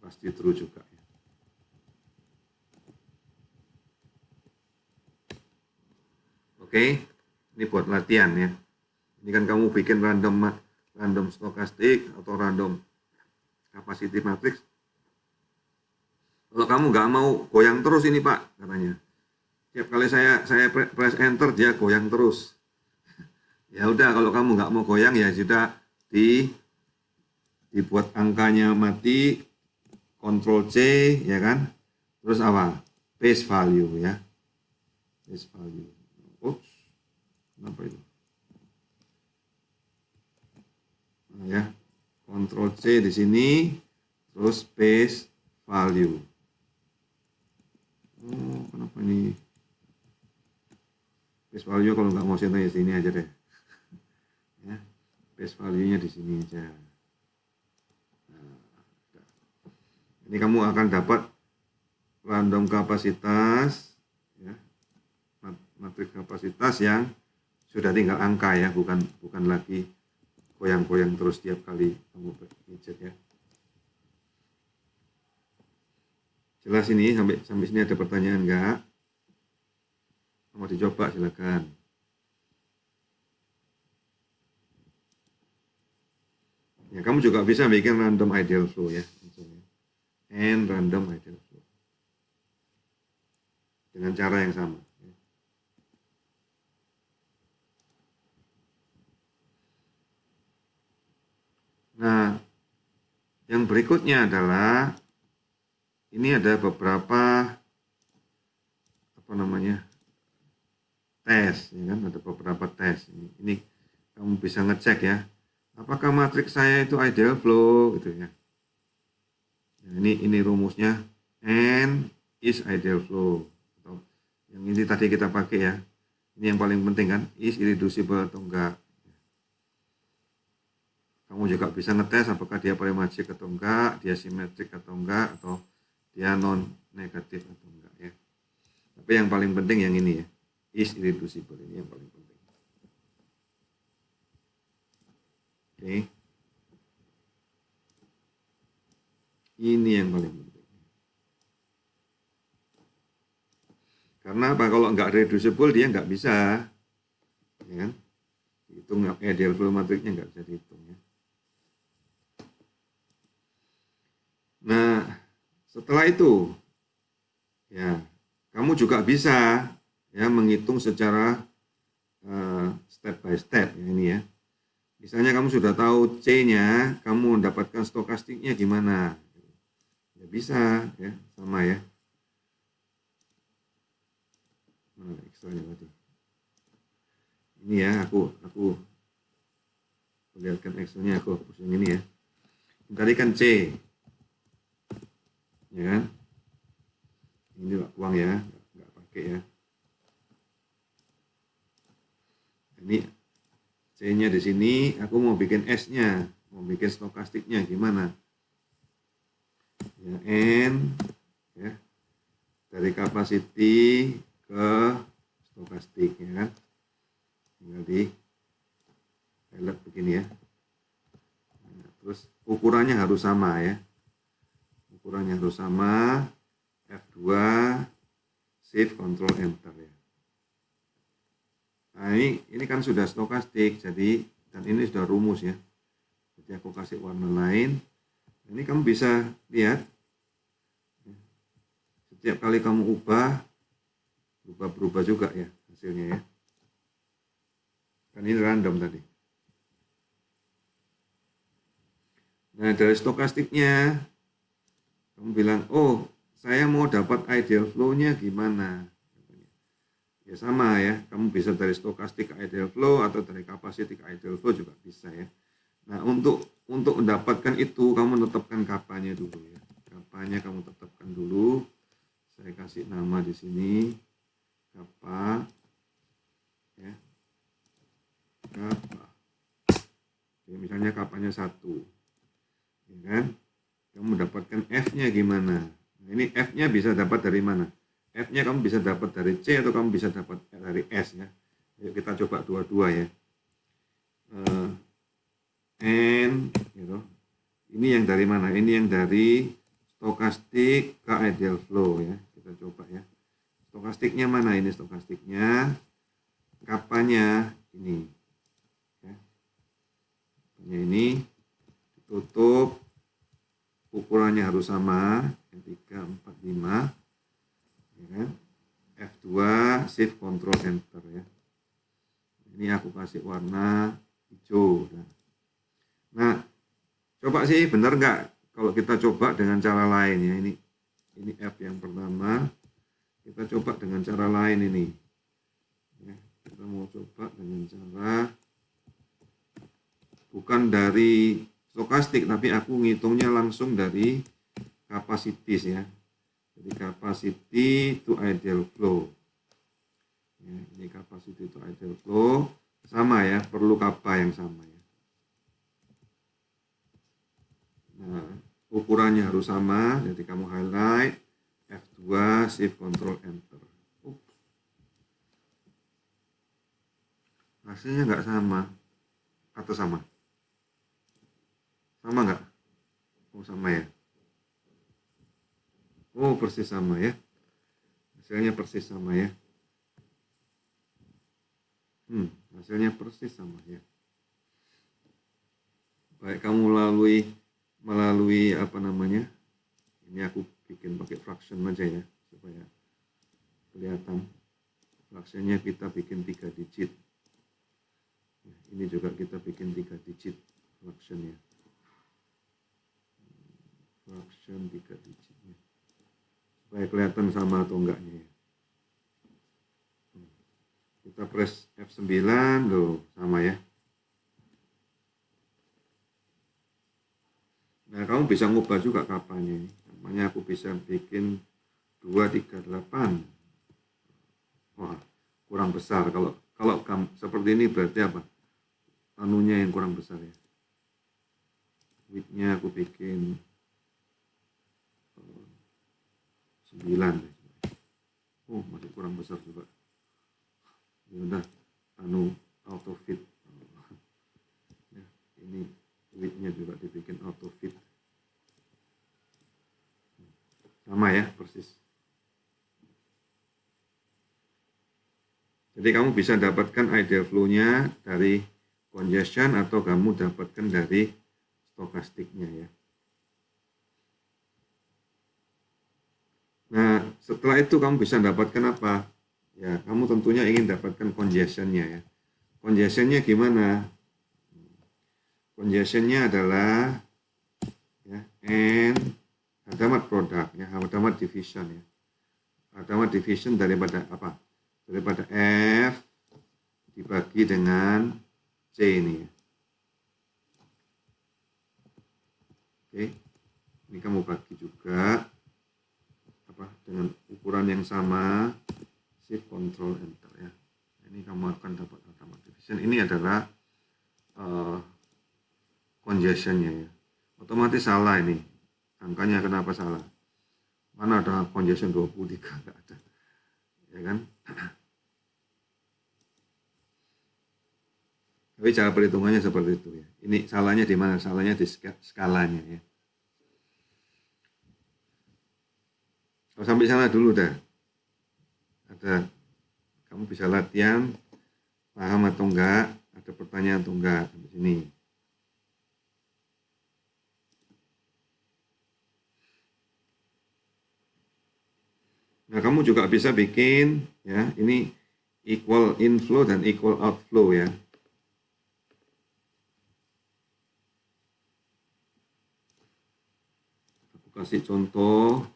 [SPEAKER 1] pasti true juga ya. Oke, ini buat latihan ya. Ini kan kamu bikin random random stokastik atau random capacity matrix. Kalau kamu nggak mau goyang terus ini Pak, katanya. Tiap kali saya saya press enter dia goyang terus. <laughs> ya udah kalau kamu nggak mau goyang ya sudah di dibuat angkanya mati control C ya kan. Terus apa? base value ya. base value. Oops. Kenapa itu? ya. Ctrl C di sini, terus paste value. Oh, kenapa ini? Paste value kalau nggak mau sini di sini aja deh. <laughs> ya, paste value-nya di sini aja. Nah, ini kamu akan dapat random kapasitas, ya, matriks kapasitas yang sudah tinggal angka ya, bukan bukan lagi goyang-goyang terus tiap kali kamu pijat ya jelas ini sampai sampai sini ada pertanyaan enggak mau dicoba silakan ya kamu juga bisa bikin random ideal flow ya misalnya and random ideal flow dengan cara yang sama Nah, yang berikutnya adalah ini ada beberapa apa namanya tes, ya kan? Ada beberapa tes. Ini, ini kamu bisa ngecek ya, apakah matriks saya itu ideal flow gitu ya. Nah, ini ini rumusnya n is ideal flow atau yang ini tadi kita pakai ya. Ini yang paling penting kan, is irreducible atau enggak kamu juga bisa ngetes apakah dia polimagic atau enggak, dia simetrik atau enggak, atau dia non negatif atau enggak ya. Tapi yang paling penting yang ini ya, is irreducible ini yang paling penting. Oke. Okay. Ini yang paling penting. Karena apa? Kalau enggak reducible dia enggak bisa, ya kan? Hitung ya, eh, matriknya enggak bisa dihitung. Setelah itu, ya, kamu juga bisa ya menghitung secara uh, step by step ya, ini ya. Misalnya kamu sudah tahu C-nya, kamu mendapatkan stokastiknya gimana? Ya bisa, ya sama ya. Mana tadi? Ini ya, aku aku perlihatkan Excel-nya aku hapus ini ya. Tadi kan C, ya kan ini uang ya nggak pakai ya ini c nya di sini aku mau bikin s nya mau bikin stokastiknya gimana ya n ya dari capacity ke stokastik ya kan tinggal di pellet begini ya nah, terus ukurannya harus sama ya ukurannya harus sama F2 save control enter ya nah ini ini kan sudah stokastik jadi dan ini sudah rumus ya jadi aku kasih warna lain ini kamu bisa lihat setiap kali kamu ubah ubah berubah juga ya hasilnya ya kan ini random tadi nah dari stokastiknya kamu bilang, oh saya mau dapat ideal flow-nya gimana? Ya sama ya, kamu bisa dari stokastik ideal flow atau dari kapasitik ideal flow juga bisa ya. Nah untuk untuk mendapatkan itu kamu tetapkan kapannya dulu ya. kapannya kamu tetapkan dulu. Saya kasih nama di sini kapa ya kapa Ya, misalnya kapanya satu ya kan kamu mendapatkan F-nya gimana. Nah, ini F-nya bisa dapat dari mana? F-nya kamu bisa dapat dari C atau kamu bisa dapat dari S ya. Ayo kita coba dua-dua ya. Uh, N, gitu. Ini yang dari mana? Ini yang dari stokastik ke ideal flow ya. Kita coba ya. Stokastiknya mana ini stokastiknya? Kapannya ini. Ya. Ini ditutup ukurannya harus sama, N3, 4, 5, ya kan? F2, shift control enter ya. Ini aku kasih warna hijau. Ya. Nah, coba sih benar nggak kalau kita coba dengan cara lain ya ini ini F yang pertama kita coba dengan cara lain ini ya, kita mau coba dengan cara bukan dari stokastik, tapi aku ngitungnya langsung dari kapasitis ya. Jadi capacity to ideal flow. Ya, ini capacity to ideal flow sama ya, perlu kapa yang sama ya. Nah, ukurannya harus sama, jadi kamu highlight F2 shift control enter. Ups. Hasilnya nggak sama atau sama? Sama nggak? Oh sama ya. Oh persis sama ya. Hasilnya persis sama ya. Hmm, hasilnya persis sama ya. Baik kamu melalui melalui apa namanya? Ini aku bikin pakai fraction aja ya supaya kelihatan. Fractionnya kita bikin tiga digit. Nah, ini juga kita bikin tiga digit fractionnya fraction tiga digitnya supaya kelihatan sama atau enggaknya ya. Hmm. kita press F9 loh sama ya nah kamu bisa ngubah juga kapannya namanya aku bisa bikin 238 wah kurang besar kalau kalau seperti ini berarti apa anunya yang kurang besar ya widthnya aku bikin sembilan oh masih kurang besar juga ya udah anu auto fit ya, ini widthnya juga dibikin auto fit sama ya persis jadi kamu bisa dapatkan ideal flow-nya dari congestion atau kamu dapatkan dari stokastiknya ya Nah, setelah itu kamu bisa dapatkan apa? Ya, kamu tentunya ingin dapatkan congestion-nya ya. Congestion-nya gimana? Congestion-nya adalah ya, N hadamat produk, ya, hadamat division ya. Hadamat division daripada apa? Daripada F dibagi dengan C ini ya. Oke, ini kamu bagi juga apa dengan ukuran yang sama shift control enter ya ini kamu akan dapat automatic division ini adalah uh, congestionnya ya otomatis salah ini angkanya kenapa salah mana ada congestion 23 enggak ada ya kan tapi cara perhitungannya seperti itu ya ini salahnya di mana salahnya di skalanya ya Kalau sampai sana dulu dah. Ada kamu bisa latihan paham atau enggak, ada pertanyaan atau enggak di sini. Nah, kamu juga bisa bikin ya, ini equal inflow dan equal outflow ya. Aku kasih contoh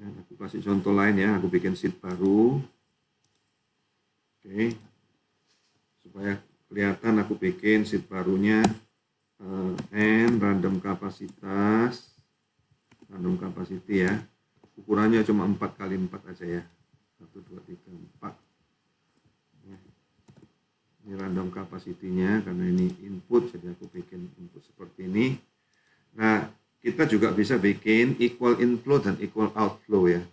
[SPEAKER 1] Nah, aku kasih contoh lain ya, aku bikin sheet baru. Oke. Supaya kelihatan aku bikin sheet barunya uh, N random kapasitas random capacity ya. Ukurannya cuma 4 kali 4 aja ya. 1 2 3 4. Ini random capacity karena ini input jadi aku bikin input seperti ini. Nah, kita juga bisa bikin equal inflow dan equal outflow ya.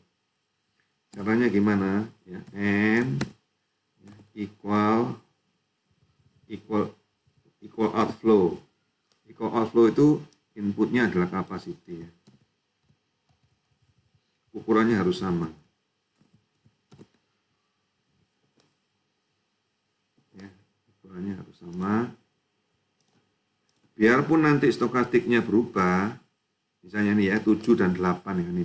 [SPEAKER 1] Caranya gimana? Ya, N equal equal equal outflow. Equal outflow itu inputnya adalah capacity ya. Ukurannya harus sama. Ya, ukurannya harus sama. Biarpun nanti stokastiknya berubah, misalnya ini ya 7 dan 8 ya ini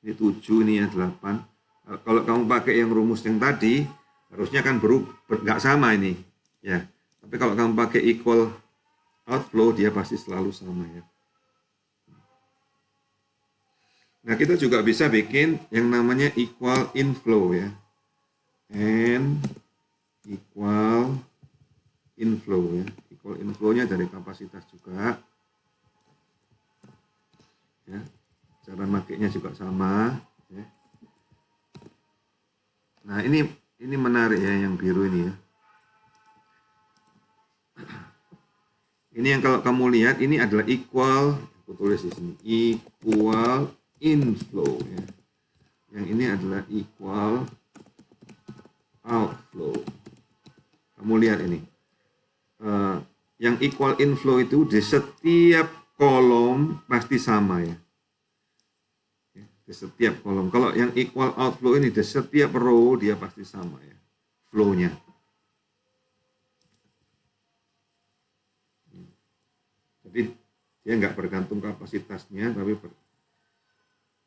[SPEAKER 1] ini 7 ini ya 8 kalau kamu pakai yang rumus yang tadi harusnya kan berubah nggak sama ini ya tapi kalau kamu pakai equal outflow dia pasti selalu sama ya Nah, kita juga bisa bikin yang namanya equal inflow ya. N equal inflow ya. Equal inflownya dari kapasitas juga ya. Cara makainya juga sama. Ya. Nah ini ini menarik ya yang biru ini ya. Ini yang kalau kamu lihat ini adalah equal, aku tulis di sini equal inflow ya. Yang ini adalah equal outflow. Kamu lihat ini. Uh, yang equal inflow itu di setiap kolom pasti sama ya. ya. Di setiap kolom. Kalau yang equal outflow ini di setiap row dia pasti sama ya flow-nya. Jadi dia nggak bergantung kapasitasnya tapi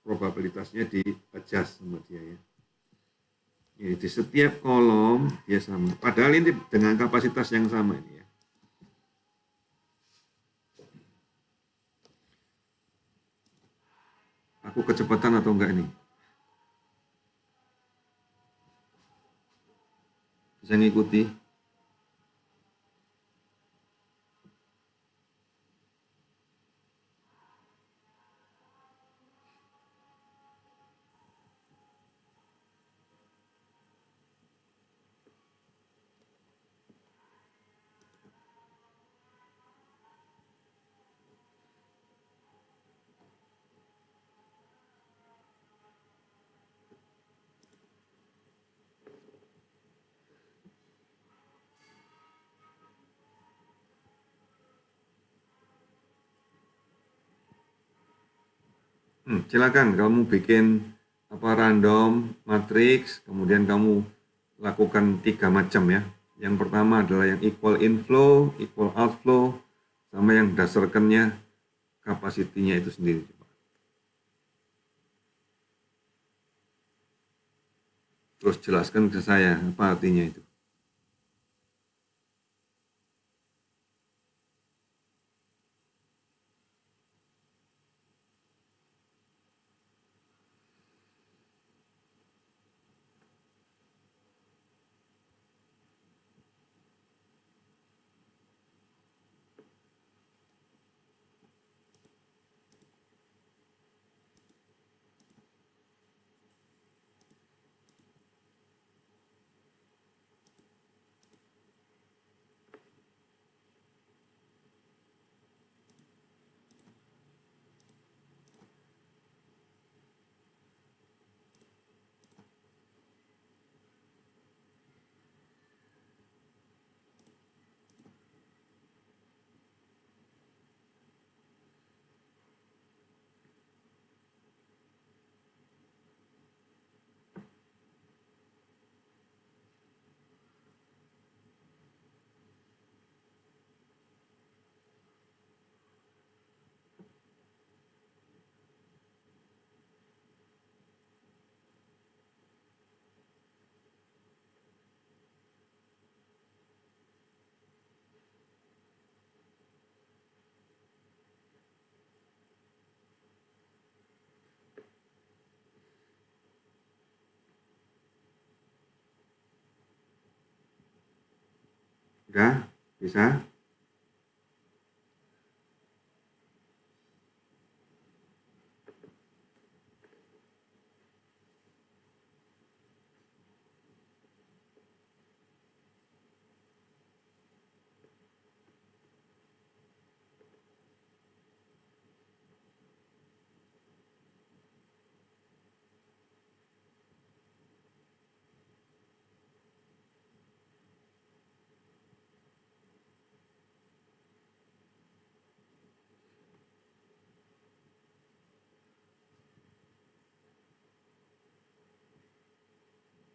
[SPEAKER 1] probabilitasnya di adjust sama dia ya. Ini di setiap kolom dia sama. Padahal ini dengan kapasitas yang sama ini ya. Aku kecepatan atau enggak ini? Bisa ngikuti? silakan kamu bikin apa random matrix kemudian kamu lakukan tiga macam ya yang pertama adalah yang equal inflow equal outflow sama yang dasarkannya kapasitinya itu sendiri terus jelaskan ke saya apa artinya itu Udah? Bisa?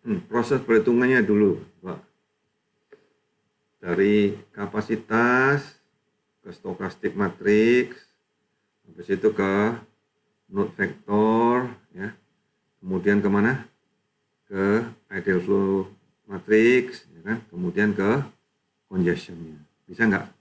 [SPEAKER 1] Hmm, proses perhitungannya dulu, Pak. Dari kapasitas ke stokastik matriks, habis itu ke node vector ya. Kemudian kemana? Ke ideal flow matrix, ya kan? Kemudian ke congestionnya. Bisa nggak?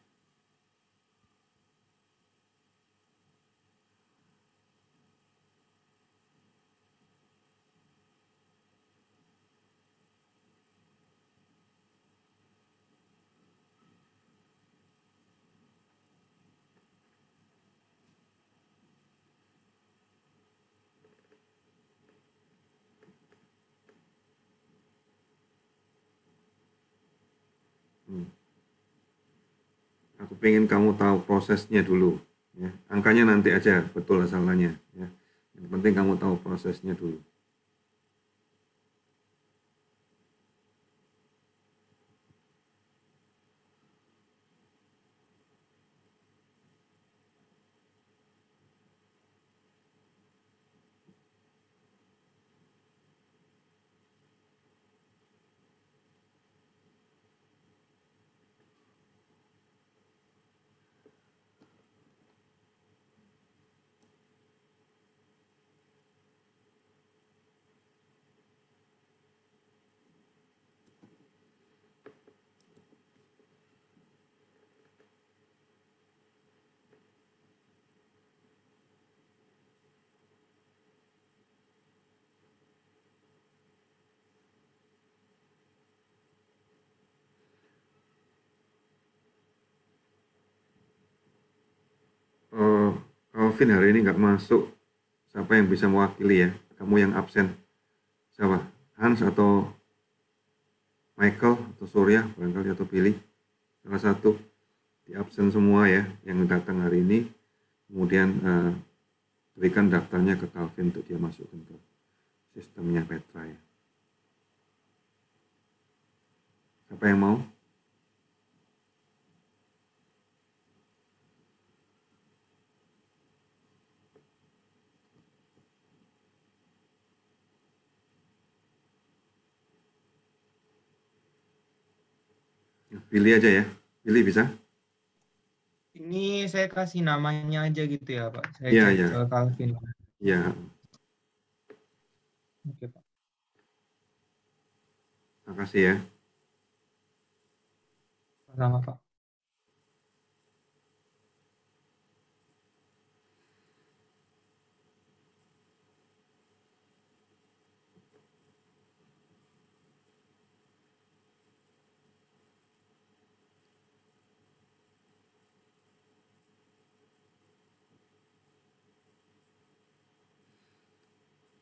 [SPEAKER 1] pengen kamu tahu prosesnya dulu. Ya. Angkanya nanti aja, betul asalnya. Ya. Yang penting kamu tahu prosesnya dulu. uh, Alvin hari ini nggak masuk siapa yang bisa mewakili ya kamu yang absen siapa Hans atau Michael atau Surya barangkali atau pilih salah satu di absen semua ya yang datang hari ini kemudian uh, berikan daftarnya ke Calvin untuk dia masuk ke sistemnya Petra ya siapa yang mau Pilih aja ya. Pilih bisa.
[SPEAKER 2] Ini saya kasih namanya aja gitu ya, Pak. Saya ya, ya.
[SPEAKER 1] Calvin. Ya. Oke, Pak. terima kasih ya. Sama, Pak.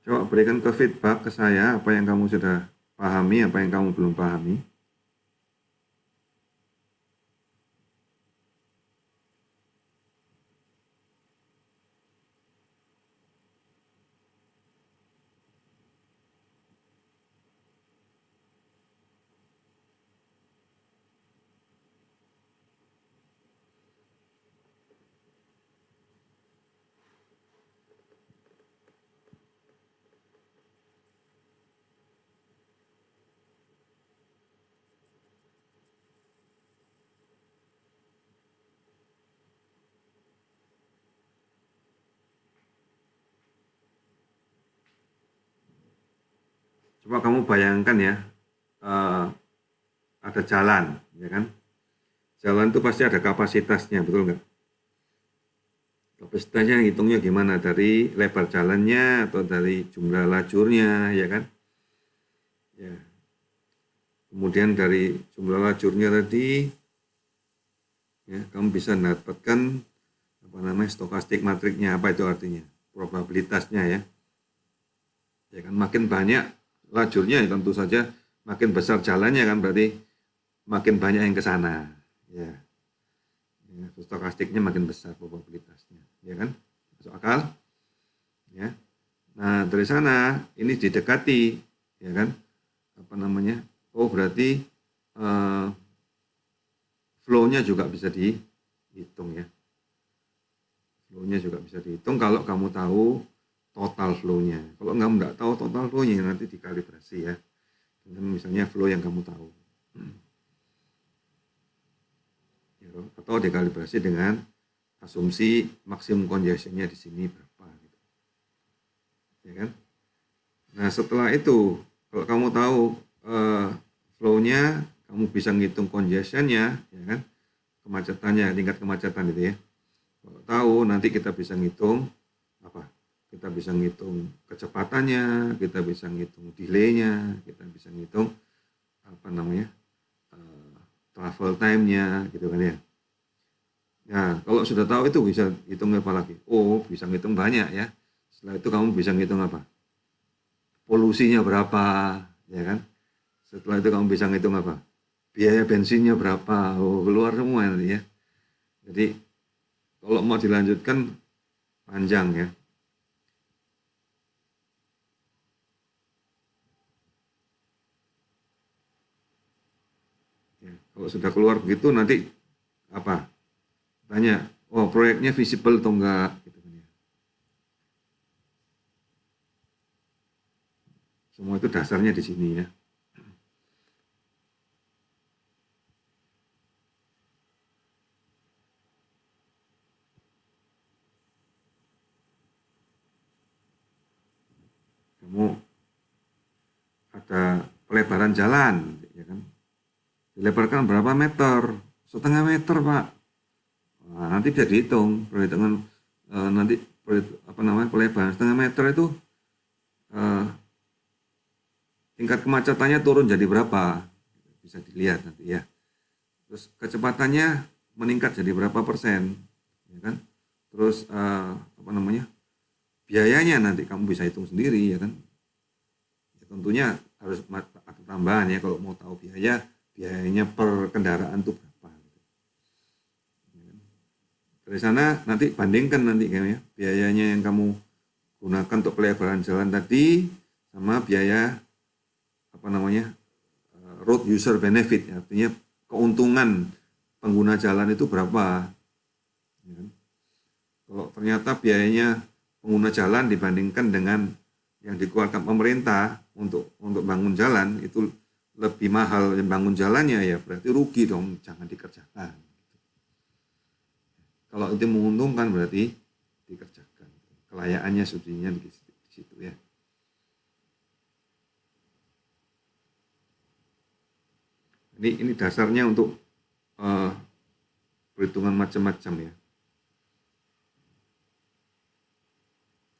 [SPEAKER 1] Coba berikan ke feedback ke saya apa yang kamu sudah pahami, apa yang kamu belum pahami. coba kamu bayangkan ya uh, ada jalan ya kan jalan itu pasti ada kapasitasnya betul nggak kapasitasnya hitungnya gimana dari lebar jalannya atau dari jumlah lajurnya ya kan ya kemudian dari jumlah lajurnya tadi ya kamu bisa mendapatkan apa namanya stokastik matriknya apa itu artinya probabilitasnya ya ya kan makin banyak lajurnya ya tentu saja makin besar jalannya kan berarti makin banyak yang ke sana ya. ya stokastiknya makin besar probabilitasnya ya kan masuk akal ya nah dari sana ini didekati ya kan apa namanya oh berarti eh, flow-nya juga bisa dihitung ya flow-nya juga bisa dihitung kalau kamu tahu total flow-nya. Kalau kamu nggak tahu total flow-nya nanti dikalibrasi ya. Dengan misalnya flow yang kamu tahu. Hmm. Ya, atau dikalibrasi dengan asumsi maksimum congestion di sini berapa gitu. Ya kan? Nah, setelah itu kalau kamu tahu uh, flow-nya, kamu bisa ngitung congestion-nya, ya kan? Kemacetannya, tingkat kemacetan itu ya. Kalau tahu nanti kita bisa ngitung apa? kita bisa ngitung kecepatannya, kita bisa ngitung delaynya, kita bisa ngitung apa namanya uh, travel time-nya, gitu kan ya. Nah, kalau sudah tahu itu bisa hitung apa lagi? Oh, bisa ngitung banyak ya. Setelah itu kamu bisa ngitung apa? Polusinya berapa, ya kan? Setelah itu kamu bisa ngitung apa? Biaya bensinnya berapa? Oh, keluar semua nanti ya. Jadi kalau mau dilanjutkan panjang ya, Kalau sudah keluar begitu nanti apa? Tanya, oh proyeknya visible atau enggak? Gitu. Kan ya. Semua itu dasarnya di sini ya. Kamu ada pelebaran jalan, dilebarkan berapa meter setengah meter pak nah, nanti bisa dihitung perhitungan e, nanti apa namanya pelebaran setengah meter itu e, tingkat kemacetannya turun jadi berapa bisa dilihat nanti ya terus kecepatannya meningkat jadi berapa persen ya kan terus e, apa namanya biayanya nanti kamu bisa hitung sendiri ya kan ya tentunya harus ada tambahan ya kalau mau tahu biaya biayanya per kendaraan tuh berapa dari sana nanti bandingkan nanti ya biayanya yang kamu gunakan untuk pelebaran jalan tadi sama biaya apa namanya eh, road user benefit artinya keuntungan pengguna jalan itu berapa ya. kalau ternyata biayanya pengguna jalan dibandingkan dengan yang dikeluarkan pemerintah untuk untuk bangun jalan itu lebih mahal yang bangun jalannya ya berarti rugi dong jangan dikerjakan kalau itu menguntungkan berarti dikerjakan kelayaannya subsidinya di situ, di situ ya ini ini dasarnya untuk uh, perhitungan macam-macam ya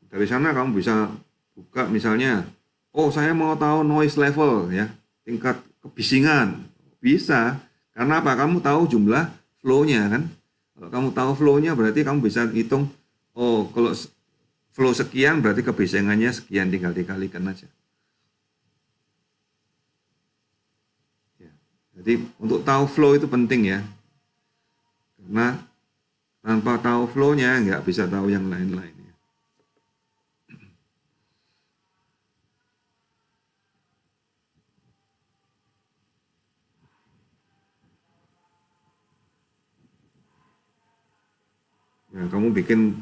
[SPEAKER 1] dari sana kamu bisa buka misalnya oh saya mau tahu noise level ya tingkat kebisingan bisa karena apa kamu tahu jumlah flow-nya kan kalau kamu tahu flow-nya berarti kamu bisa hitung oh kalau flow sekian berarti kebisingannya sekian tinggal dikalikan aja ya. jadi untuk tahu flow itu penting ya karena tanpa tahu flow-nya nggak bisa tahu yang lain-lain ya, kamu bikin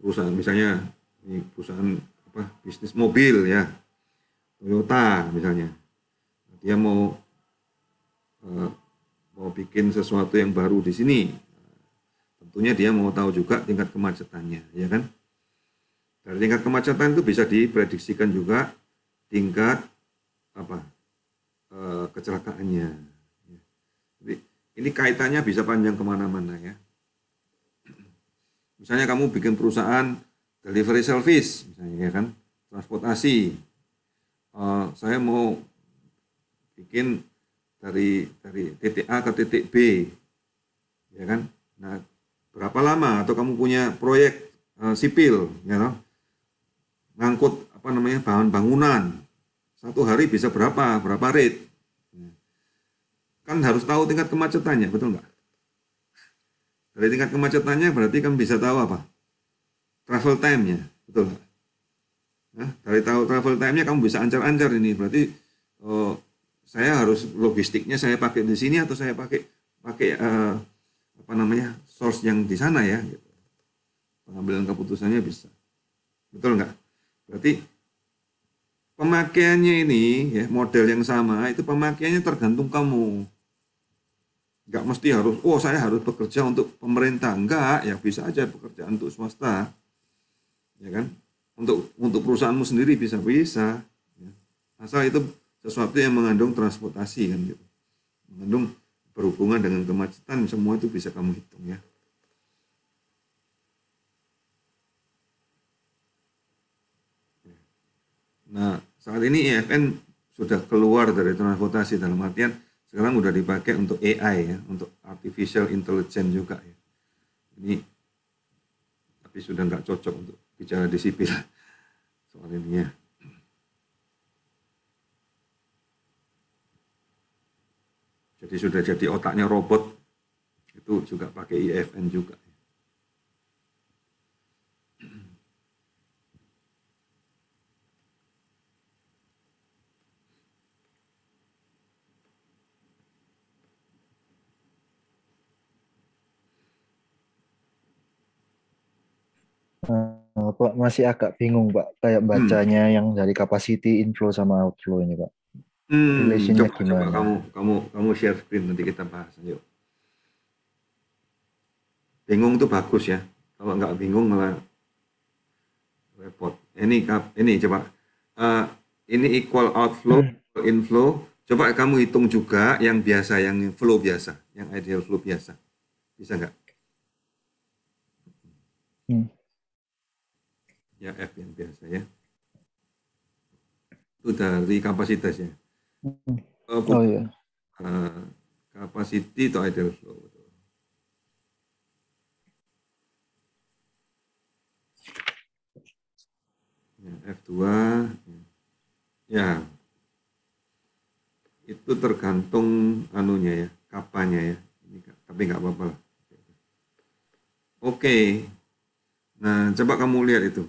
[SPEAKER 1] perusahaan misalnya ini perusahaan apa bisnis mobil ya Toyota misalnya dia mau uh, mau bikin sesuatu yang baru di sini tentunya dia mau tahu juga tingkat kemacetannya ya kan dari tingkat kemacetan itu bisa diprediksikan juga tingkat apa uh, kecelakaannya jadi ini kaitannya bisa panjang kemana-mana ya Misalnya kamu bikin perusahaan delivery service, misalnya ya kan, transportasi. Uh, saya mau bikin dari dari titik A ke titik B, ya kan. Nah, berapa lama? Atau kamu punya proyek uh, sipil, ya kan? ngangkut apa namanya bahan bangunan, satu hari bisa berapa, berapa rate. Nah, kan harus tahu tingkat kemacetannya, betul nggak? Dari tingkat kemacetannya berarti kan bisa tahu apa? Travel time-nya, betul Nah, dari tahu travel time-nya kamu bisa ancar-ancar ini. Berarti oh, saya harus logistiknya saya pakai di sini atau saya pakai pakai eh, apa namanya source yang di sana ya. Gitu. Pengambilan keputusannya bisa, betul nggak? Berarti pemakaiannya ini ya model yang sama itu pemakaiannya tergantung kamu nggak mesti harus, oh saya harus bekerja untuk pemerintah. Enggak, ya bisa aja bekerja untuk swasta. Ya kan? Untuk untuk perusahaanmu sendiri bisa-bisa. Ya. Asal itu sesuatu yang mengandung transportasi kan gitu. Mengandung berhubungan dengan kemacetan, semua itu bisa kamu hitung ya. Nah, saat ini IFN e sudah keluar dari transportasi dalam artian sekarang udah dipakai untuk AI ya, untuk artificial intelligence juga ya. Ini tapi sudah nggak cocok untuk bicara di sipil <laughs> soal ini ya. Jadi sudah jadi otaknya robot itu juga pakai IFN juga.
[SPEAKER 2] Eh, Pak masih agak bingung Pak kayak hmm. bacanya hmm. yang dari capacity inflow sama outflow ini Pak.
[SPEAKER 1] Hmm, Relationnya coba, Coba kamu kamu kamu share screen nanti kita bahas yuk. Bingung tuh bagus ya. Kalau nggak bingung malah repot. Ini ini coba uh, ini equal outflow hmm. inflow. Coba kamu hitung juga yang biasa yang flow biasa, yang ideal flow biasa. Bisa nggak? Hmm ya F yang biasa ya. Itu dari kapasitasnya. Hmm. Oh, oh iya. Uh, ah, capacity to idle flow. Oh, ya, F2 ya itu tergantung anunya ya kapannya ya Ini, tapi nggak apa-apa lah oke nah coba kamu lihat itu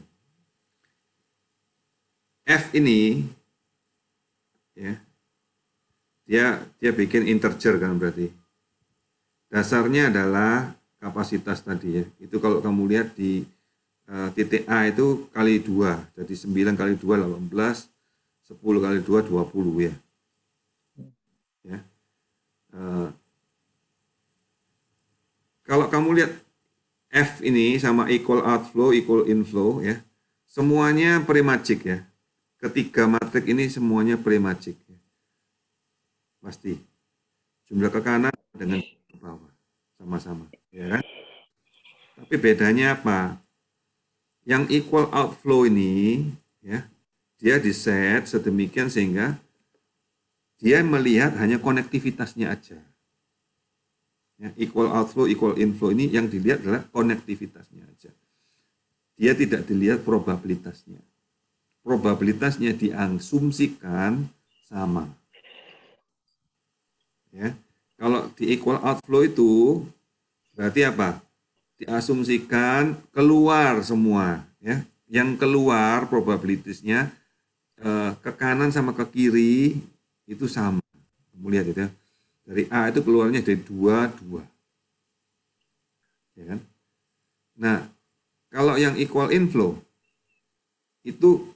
[SPEAKER 1] f ini ya dia dia bikin integer kan berarti dasarnya adalah kapasitas tadi ya itu kalau kamu lihat di uh, titik A itu kali dua jadi 9 kali 2 18 10 kali dua 20 ya ya uh, kalau kamu lihat F ini sama equal outflow equal inflow ya semuanya primajik ya Ketiga matrik ini semuanya ya, Pasti. Jumlah ke kanan dengan iya. ke bawah. Sama-sama. Ya kan? iya. Tapi bedanya apa? Yang equal outflow ini, ya, dia di set sedemikian sehingga dia melihat hanya konektivitasnya aja. Ya, equal outflow, equal inflow ini yang dilihat adalah konektivitasnya aja. Dia tidak dilihat probabilitasnya probabilitasnya diasumsikan sama. Ya. Kalau di equal outflow itu berarti apa? Diasumsikan keluar semua, ya. Yang keluar probabilitasnya eh, ke kanan sama ke kiri itu sama. Kamu lihat itu. Ya. Dari A itu keluarnya dari 2 2. Ya kan? Nah, kalau yang equal inflow itu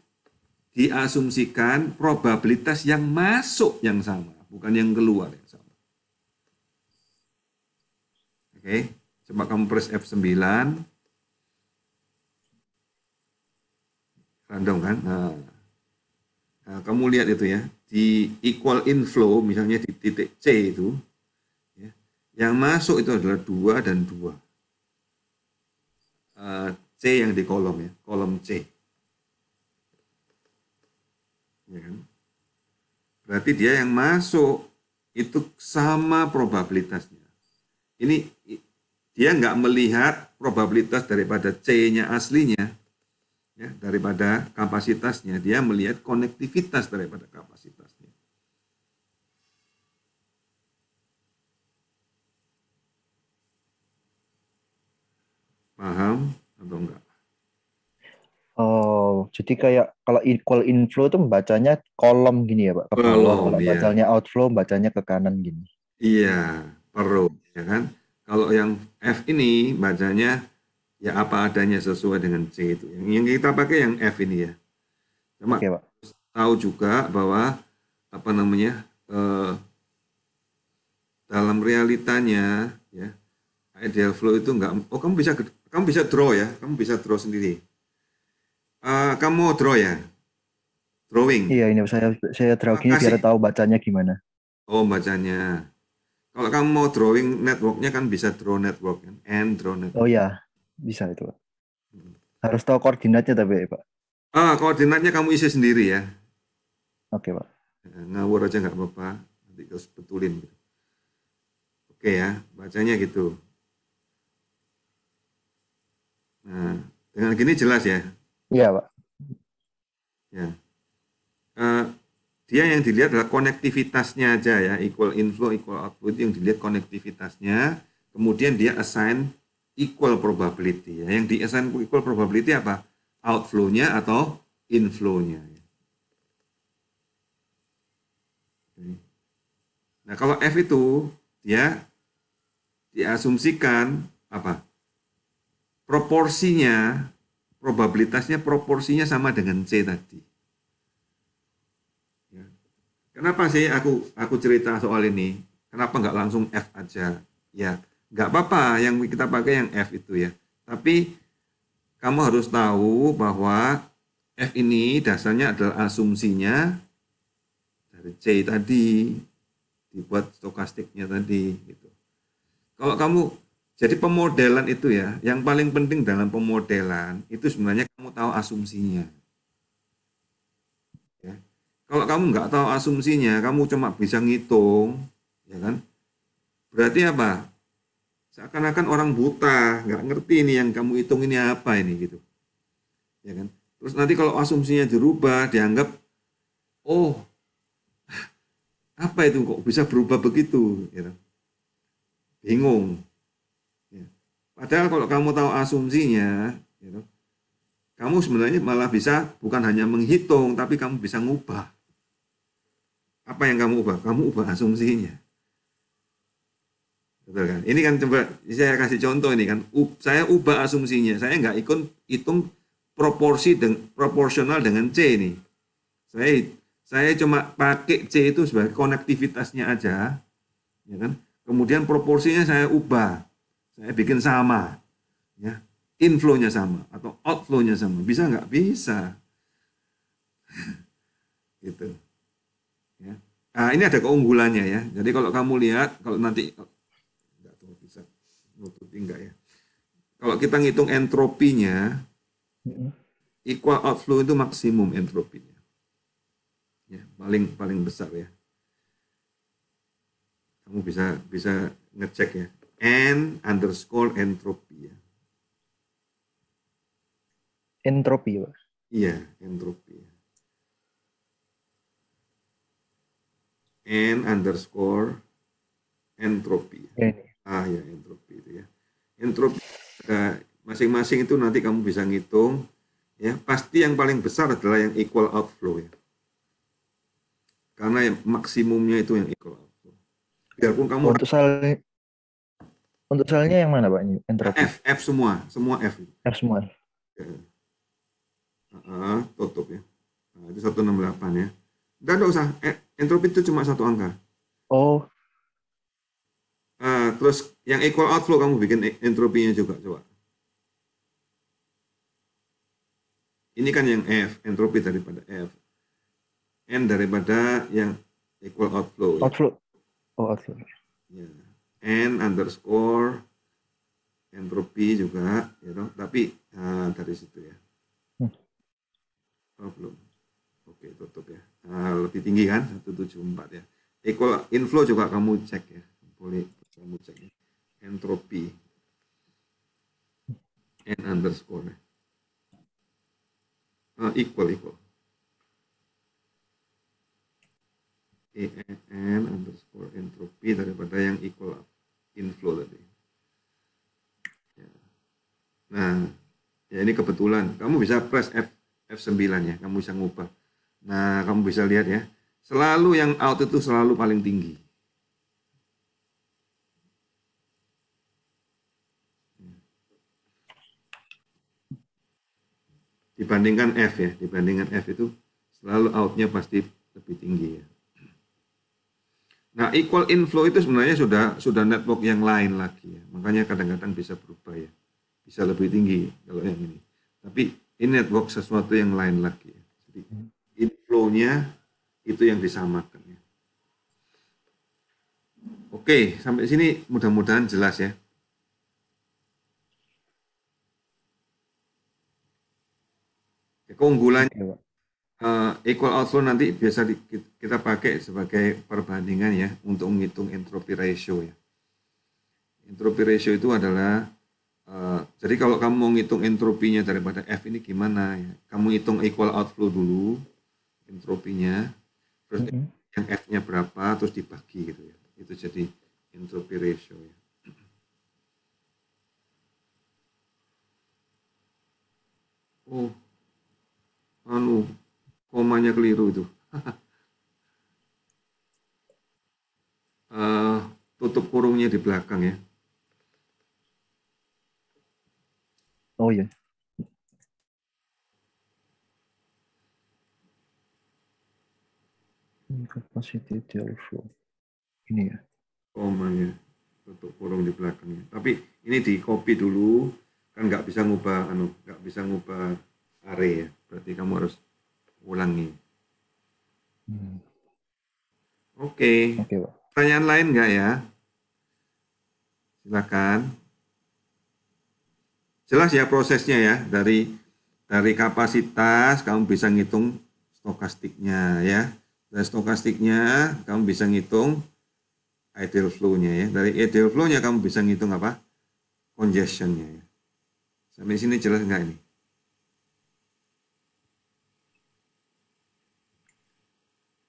[SPEAKER 1] diasumsikan probabilitas yang masuk yang sama, bukan yang keluar yang sama. Oke, coba kamu press F9. Random kan? Nah. nah, kamu lihat itu ya, di equal inflow misalnya di titik C itu, ya, yang masuk itu adalah dua dan Uh, C yang di kolom ya, kolom C. Ya Berarti dia yang masuk itu sama probabilitasnya. Ini dia nggak melihat probabilitas daripada C-nya aslinya, ya, daripada kapasitasnya. Dia melihat konektivitas daripada kapasitasnya. Paham atau enggak?
[SPEAKER 2] Oh, jadi kayak kalau equal inflow itu membacanya kolom gini ya, Pak? Ke kolom, kalau iya. bacanya outflow, bacanya ke kanan gini.
[SPEAKER 1] Iya, perlu ya kan? Kalau yang F ini bacanya ya apa adanya sesuai dengan C itu. Yang, kita pakai yang F ini ya. Cuma okay, Pak. tahu juga bahwa apa namanya eh, dalam realitanya ya ideal flow itu enggak oh kamu bisa kamu bisa draw ya kamu bisa draw sendiri Eh, kamu draw ya? Drawing?
[SPEAKER 2] Iya, ini saya saya gini biar tahu bacanya gimana.
[SPEAKER 1] Oh, bacanya. Kalau kamu mau drawing networknya kan bisa draw network kan? And draw network. Oh iya, bisa itu. Pak. Harus tahu koordinatnya tapi ya, Pak. Ah, koordinatnya kamu isi sendiri ya. Oke, Pak. Ya, ngawur aja nggak apa-apa. Nanti terus betulin. Oke ya, bacanya gitu. Nah, dengan gini jelas ya. Iya, Pak. Ya. Uh, dia yang dilihat adalah konektivitasnya aja ya, equal inflow, equal output itu yang dilihat konektivitasnya. Kemudian dia assign equal probability ya. Yang di assign equal probability apa? Outflow-nya atau inflow-nya. Ya. Nah, kalau F itu ya diasumsikan apa? Proporsinya probabilitasnya proporsinya sama dengan C tadi. Ya. Kenapa sih aku aku cerita soal ini? Kenapa nggak langsung F aja? Ya, nggak apa-apa yang kita pakai yang F itu ya. Tapi kamu harus tahu bahwa F ini dasarnya adalah asumsinya dari C tadi dibuat stokastiknya tadi gitu. Kalau kamu jadi pemodelan itu ya, yang paling penting dalam pemodelan itu sebenarnya kamu tahu asumsinya. Ya. Kalau kamu nggak tahu asumsinya, kamu cuma bisa ngitung, ya kan? Berarti apa? Seakan-akan orang buta, nggak ngerti ini yang kamu hitung ini apa ini gitu, ya kan? Terus nanti kalau asumsinya dirubah, dianggap, oh, apa itu kok bisa berubah begitu? Ya kan? Bingung Padahal kalau kamu tahu asumsinya, know, kamu sebenarnya malah bisa bukan hanya menghitung, tapi kamu bisa ngubah. Apa yang kamu ubah? Kamu ubah asumsinya. Betul kan? Ini kan coba saya kasih contoh ini kan. U, saya ubah asumsinya. Saya nggak ikut hitung proporsi deng, proporsional dengan C ini. Saya saya cuma pakai C itu sebagai konektivitasnya aja, ya kan? Kemudian proporsinya saya ubah. Saya bikin sama. Ya. inflownya sama atau outflownya sama. Bisa nggak? Bisa. <laughs> gitu. Ya. Nah, ini ada keunggulannya ya. Jadi kalau kamu lihat, kalau nanti oh, nggak tahu bisa nutupi nggak ya. Kalau kita ngitung entropinya, equal outflow itu maksimum entropinya. Ya, paling paling besar ya. Kamu bisa bisa ngecek ya. N underscore entropi ya.
[SPEAKER 2] Entropi, iya, ya.
[SPEAKER 1] Iya, entropi. N underscore entropi. Ya. Ah ya, entropi itu ya. Entropi eh, masing-masing itu nanti kamu bisa ngitung ya. Pasti yang paling besar adalah yang equal outflow ya. Karena yang maksimumnya itu yang equal outflow. Biarpun kamu untuk
[SPEAKER 2] untuk selnya yang mana Pak Entropi.
[SPEAKER 1] F, F semua, semua F. F semua. Oke. Uh, tutup ya. Nah, itu 168 ya. Tidak enggak usah. Eh, entropi itu cuma satu angka. Oh. Uh, terus yang equal outflow kamu bikin e-, entropinya juga coba. Ini kan yang F, entropi daripada F. N daripada yang equal outflow. Ya. Outflow. Ya. Oh, outflow. Ya n underscore entropi juga ya dong tapi uh, dari situ ya hmm. oh belum oke tutup ya uh, lebih tinggi kan 174 ya equal inflow juga kamu cek ya boleh kamu cek ya. entropi n underscore uh, equal equal EN underscore entropy daripada yang equal inflow tadi. Ya. Nah, ya ini kebetulan. Kamu bisa press F, F9 ya, kamu bisa ngubah. Nah, kamu bisa lihat ya, selalu yang out itu selalu paling tinggi. Dibandingkan F ya, dibandingkan F itu selalu outnya pasti lebih tinggi ya. Nah, equal inflow itu sebenarnya sudah sudah network yang lain lagi ya. Makanya kadang-kadang bisa berubah ya. Bisa lebih tinggi kalau yang ini. Tapi ini network sesuatu yang lain lagi ya. Jadi inflow-nya itu yang disamakan ya. Oke, sampai sini mudah-mudahan jelas ya. Keunggulannya Eh, equal outflow nanti biasa di, kita pakai sebagai perbandingan ya untuk menghitung entropy ratio ya. Entropy ratio itu adalah uh, jadi kalau kamu mau ngitung entropinya daripada F ini gimana ya? Kamu hitung equal outflow dulu entropinya, terus mm -hmm. yang F-nya berapa, terus dibagi gitu ya. Itu jadi entropy ratio ya. Oh, anu komanya keliru itu. uh, tutup kurungnya di belakang ya.
[SPEAKER 2] Oh iya. Capacity flow. Ini ya.
[SPEAKER 1] Komanya tutup kurung di belakangnya. Tapi ini di copy dulu kan nggak bisa ngubah anu nggak bisa ngubah are ya. Berarti kamu harus ulangi. Hmm. Oke. Okay. Okay, Pertanyaan lain enggak ya? Silakan. Jelas ya prosesnya ya dari dari kapasitas kamu bisa ngitung stokastiknya ya. Dari stokastiknya kamu bisa ngitung ideal flow-nya ya. Dari ideal flow-nya kamu bisa ngitung apa? Congestion-nya ya. Sampai sini jelas enggak ini?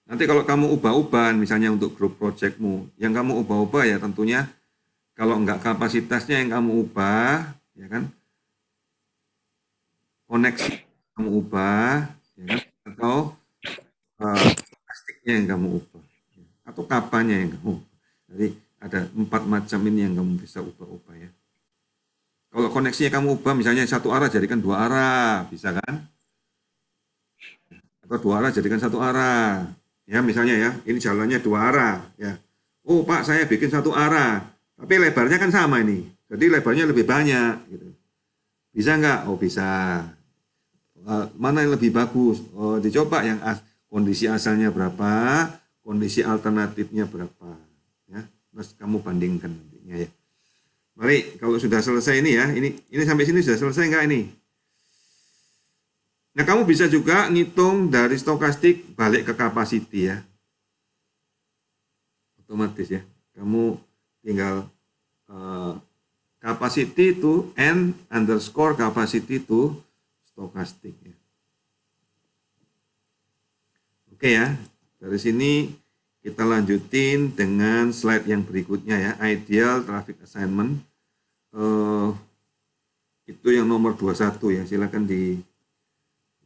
[SPEAKER 1] Nanti kalau kamu ubah-ubah, misalnya untuk grup projectmu, yang kamu ubah-ubah ya tentunya kalau enggak kapasitasnya yang kamu ubah, ya kan, koneksi kamu ubah, ya kan, atau uh, plastiknya yang kamu ubah, ya. atau kapannya yang kamu ubah. Jadi ada empat macam ini yang kamu bisa ubah-ubah ya. Kalau koneksinya kamu ubah, misalnya satu arah jadikan dua arah, bisa kan? Atau dua arah jadikan satu arah, ya misalnya ya ini jalannya dua arah ya oh pak saya bikin satu arah tapi lebarnya kan sama ini jadi lebarnya lebih banyak gitu bisa nggak oh bisa uh, mana yang lebih bagus oh, dicoba yang as kondisi asalnya berapa kondisi alternatifnya berapa ya terus kamu bandingkan nantinya ya mari kalau sudah selesai ini ya ini ini sampai sini sudah selesai nggak ini Nah, kamu bisa juga ngitung dari stokastik balik ke capacity ya. Otomatis ya. Kamu tinggal uh, eh, capacity to n underscore capacity itu stokastik ya. Oke ya, dari sini kita lanjutin dengan slide yang berikutnya ya, ideal traffic assignment. Uh, itu yang nomor 21 ya, silakan di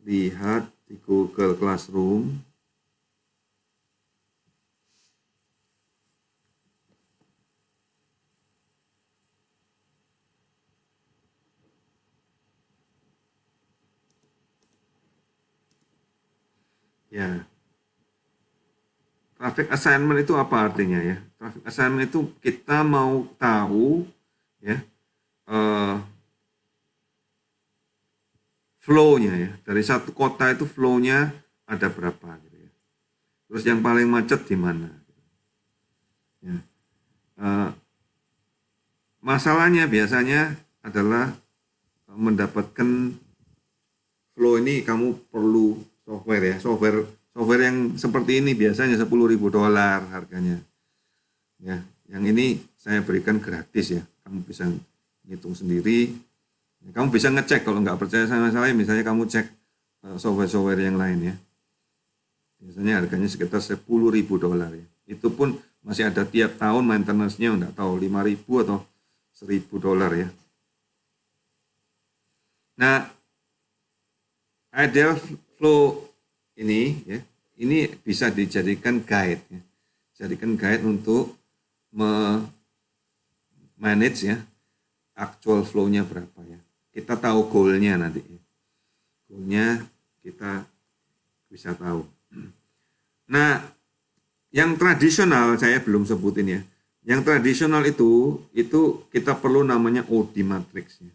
[SPEAKER 1] lihat di Google Classroom ya traffic assignment itu apa artinya ya traffic assignment itu kita mau tahu ya uh, flow-nya ya. Dari satu kota itu flow-nya ada berapa gitu ya. Terus yang paling macet di mana? Gitu. Ya. Uh, masalahnya biasanya adalah mendapatkan flow ini kamu perlu software ya, software software yang seperti ini biasanya 10.000 dolar harganya. Ya, yang ini saya berikan gratis ya. Kamu bisa ngitung sendiri kamu bisa ngecek kalau nggak percaya sama saya, misalnya kamu cek eh, software-software yang lain ya. Biasanya harganya sekitar 10 ribu dolar ya. Itu pun masih ada tiap tahun maintenance-nya, nggak tahu 5 ribu atau 1000 dolar ya. Nah, ideal flow ini ya, ini bisa dijadikan guide ya. Jadikan guide untuk manage ya actual flow-nya berapa ya kita tahu goalnya nanti goalnya kita bisa tahu nah yang tradisional saya belum sebutin ya yang tradisional itu itu kita perlu namanya OD matrix ya.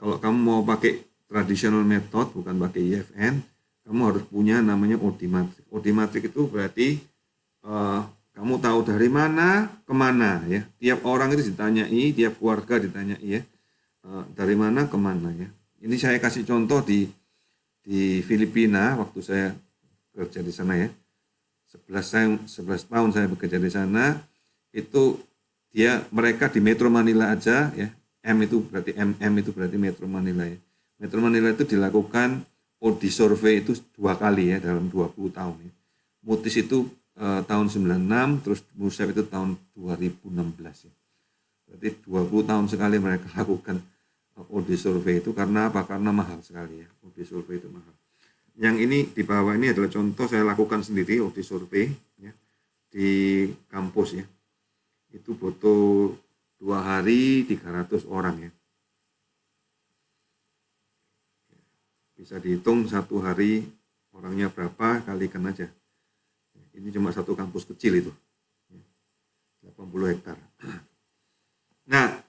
[SPEAKER 1] kalau kamu mau pakai tradisional method bukan pakai IFN e kamu harus punya namanya OD matrix OD matrix itu berarti uh, kamu tahu dari mana kemana ya tiap orang itu ditanyai tiap keluarga ditanyai ya Eh, dari mana ke mana ya. Ini saya kasih contoh di di Filipina waktu saya kerja di sana ya. 11 saya 11 tahun saya bekerja di sana itu dia mereka di Metro Manila aja ya. M itu berarti M itu berarti Metro Manila ya. Metro Manila itu dilakukan Odi survei itu dua kali ya dalam 20 tahun ya. Mutis itu eh, tahun 96 terus Musab itu tahun 2016 ya. Berarti 20 tahun sekali mereka <laughs> lakukan OD survei itu karena apa? Karena mahal sekali ya. OD survei itu mahal. Yang ini di bawah ini adalah contoh saya lakukan sendiri OD survei ya, di kampus ya. Itu butuh dua hari 300 orang ya. Bisa dihitung satu hari orangnya berapa kalikan aja. Ini cuma satu kampus kecil itu. 80 ya, hektar. <clears throat> Nah,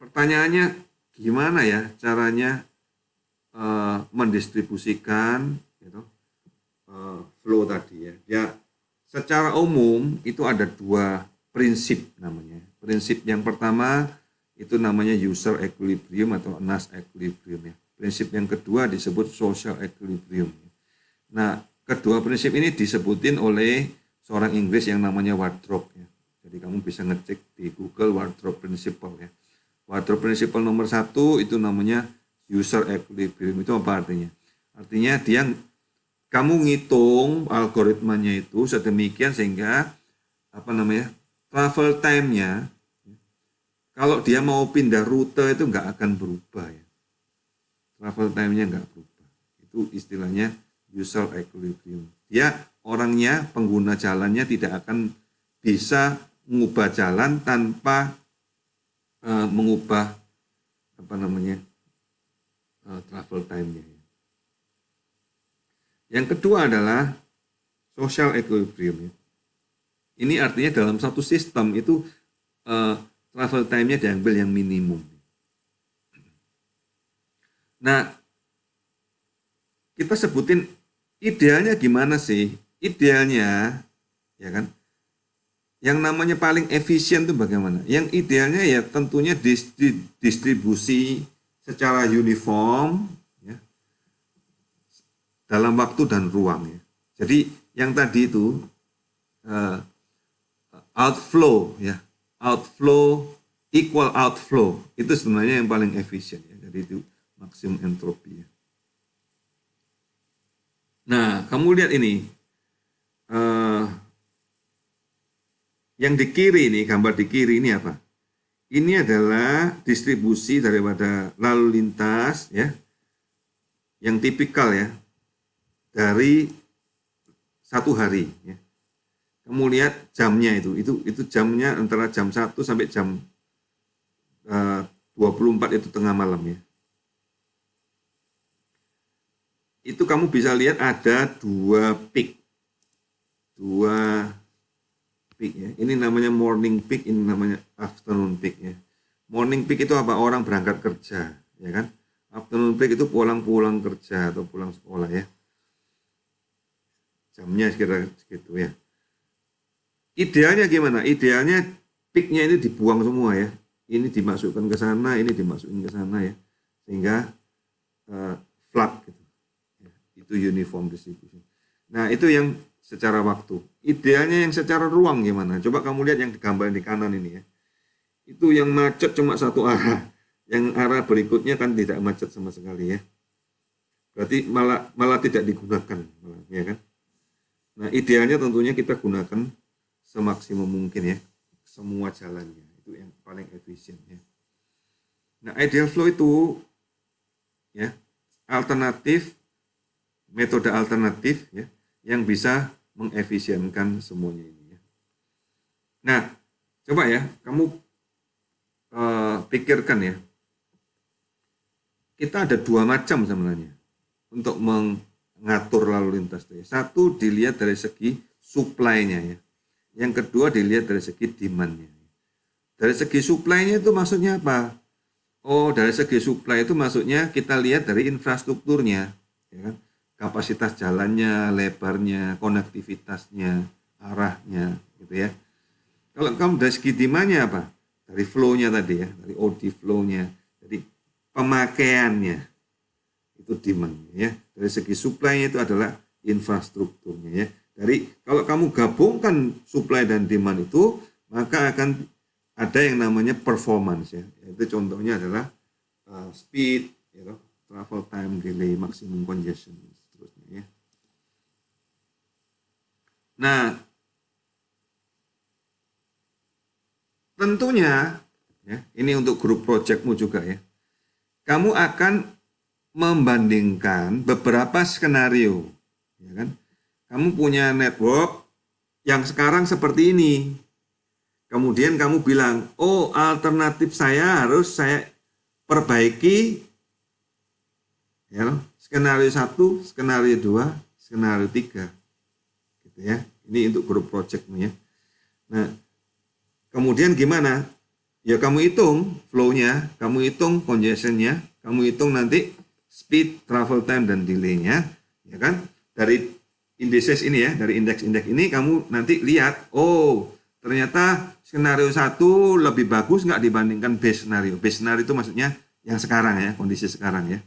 [SPEAKER 1] pertanyaannya gimana ya caranya uh, mendistribusikan gitu, uh, flow tadi ya. Ya secara umum itu ada dua prinsip namanya. Prinsip yang pertama itu namanya user equilibrium atau NAS equilibrium ya. Prinsip yang kedua disebut social equilibrium. Nah, kedua prinsip ini disebutin oleh seorang Inggris yang namanya Wardrop ya. Jadi kamu bisa ngecek di Google Wardrop Principle ya water principle nomor satu itu namanya user equilibrium. Itu apa artinya? Artinya dia kamu ngitung algoritmanya itu sedemikian sehingga apa namanya travel time-nya kalau dia mau pindah rute itu nggak akan berubah ya. Travel time-nya nggak berubah. Itu istilahnya user equilibrium. Dia orangnya pengguna jalannya tidak akan bisa mengubah jalan tanpa uh, mengubah apa namanya uh, travel time-nya. Yang kedua adalah social equilibrium. Ya. Ini artinya dalam satu sistem itu uh, travel time-nya diambil yang minimum. Nah, kita sebutin idealnya gimana sih? Idealnya, ya kan, yang namanya paling efisien itu bagaimana? Yang idealnya ya tentunya distribusi secara uniform ya, dalam waktu dan ruang. Ya. Jadi yang tadi itu uh, outflow ya, outflow equal outflow itu sebenarnya yang paling efisien ya. Jadi itu maksimum entropi ya. Nah, kamu lihat ini. Uh, yang di kiri ini, gambar di kiri ini apa? Ini adalah distribusi daripada lalu lintas ya, yang tipikal ya, dari satu hari. Ya. Kamu lihat jamnya itu, itu itu jamnya antara jam 1 sampai jam eh, uh, 24 itu tengah malam ya. Itu kamu bisa lihat ada dua peak, dua peak ya. Ini namanya morning peak, ini namanya afternoon peak ya. Morning peak itu apa? Orang berangkat kerja, ya kan? Afternoon peak itu pulang-pulang kerja atau pulang sekolah ya. Jamnya sekitar segitu ya. Idealnya gimana? Idealnya peaknya ini dibuang semua ya. Ini dimasukkan ke sana, ini dimasukkan ke sana ya. Sehingga uh, flat gitu. Ya, itu uniform distribution. Nah itu yang secara waktu. Idealnya yang secara ruang gimana? Coba kamu lihat yang digambar di kanan ini ya. Itu yang macet cuma satu arah. Yang arah berikutnya kan tidak macet sama sekali ya. Berarti malah malah tidak digunakan, malah, ya kan? Nah, idealnya tentunya kita gunakan semaksimum mungkin ya semua jalannya. Itu yang paling efisien ya. Nah, ideal flow itu ya alternatif metode alternatif ya yang bisa mengefisienkan semuanya ini. ya. Nah, coba ya, kamu uh, pikirkan ya. Kita ada dua macam sebenarnya untuk mengatur lalu lintas. Satu dilihat dari segi suplainya ya. Yang kedua dilihat dari segi demandnya. Dari segi suplainya itu maksudnya apa? Oh, dari segi supply itu maksudnya kita lihat dari infrastrukturnya, ya kan? kapasitas jalannya, lebarnya, konektivitasnya, arahnya, gitu ya. Kalau kamu dari segi demandnya apa? Dari flow-nya tadi ya, dari OD flow-nya, dari pemakaiannya, itu demand ya. Dari segi supply-nya itu adalah infrastrukturnya ya. Dari kalau kamu gabungkan supply dan demand itu, maka akan ada yang namanya performance ya. Itu contohnya adalah uh, speed, you know, travel time delay, maximum congestion. Nah, tentunya ya, ini untuk grup projectmu juga ya. Kamu akan membandingkan beberapa skenario, ya kan? Kamu punya network yang sekarang seperti ini. Kemudian kamu bilang, "Oh, alternatif saya harus saya perbaiki ya, skenario 1, skenario 2, skenario 3." Gitu ya. Ini untuk grup projectmu ya. Nah, kemudian gimana? Ya kamu hitung flow-nya, kamu hitung congestion-nya, kamu hitung nanti speed, travel time, dan delay-nya. Ya kan? Dari indices ini ya, dari indeks-indeks ini kamu nanti lihat, oh ternyata skenario satu lebih bagus nggak dibandingkan base scenario. Base scenario itu maksudnya yang sekarang ya, kondisi sekarang ya.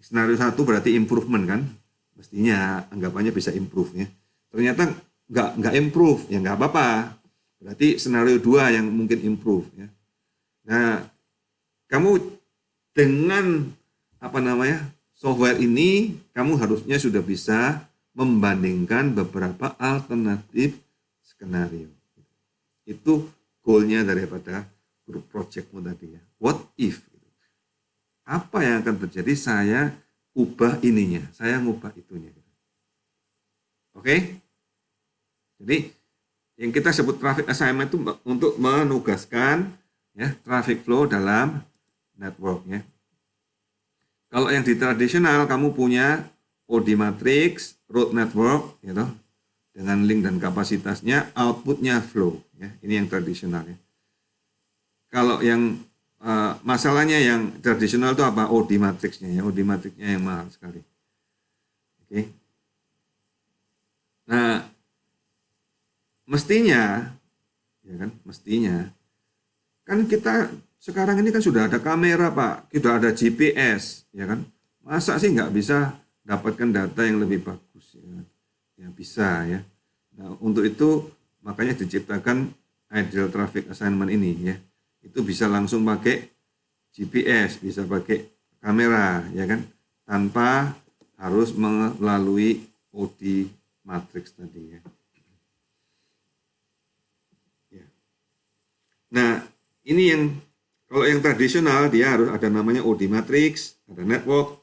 [SPEAKER 1] Skenario satu berarti improvement kan, mestinya anggapannya bisa improve ya ternyata nggak nggak improve ya nggak apa-apa berarti skenario dua yang mungkin improve ya nah kamu dengan apa namanya software ini kamu harusnya sudah bisa membandingkan beberapa alternatif skenario itu goalnya daripada grup projectmu tadi ya what if apa yang akan terjadi saya ubah ininya saya ngubah itunya Oke? Okay? Jadi yang kita sebut traffic assignment itu untuk menugaskan ya traffic flow dalam network ya. Kalau yang di tradisional kamu punya OD matrix, road network gitu dengan link dan kapasitasnya, outputnya flow ya. Ini yang tradisional ya. Kalau yang uh, masalahnya yang tradisional itu apa? OD matrixnya ya, OD matrixnya yang mahal sekali. Oke. Okay. Nah, mestinya, ya kan, mestinya, kan kita sekarang ini kan sudah ada kamera pak, sudah ada GPS, ya kan, masa sih nggak bisa dapatkan data yang lebih bagus, ya, kan? ya bisa ya. Nah, untuk itu makanya diciptakan ideal traffic assignment ini ya, itu bisa langsung pakai GPS, bisa pakai kamera, ya kan, tanpa harus melalui OD matrix tadi ya. ya. Nah, ini yang kalau yang tradisional dia harus ada namanya OD matrix, ada network,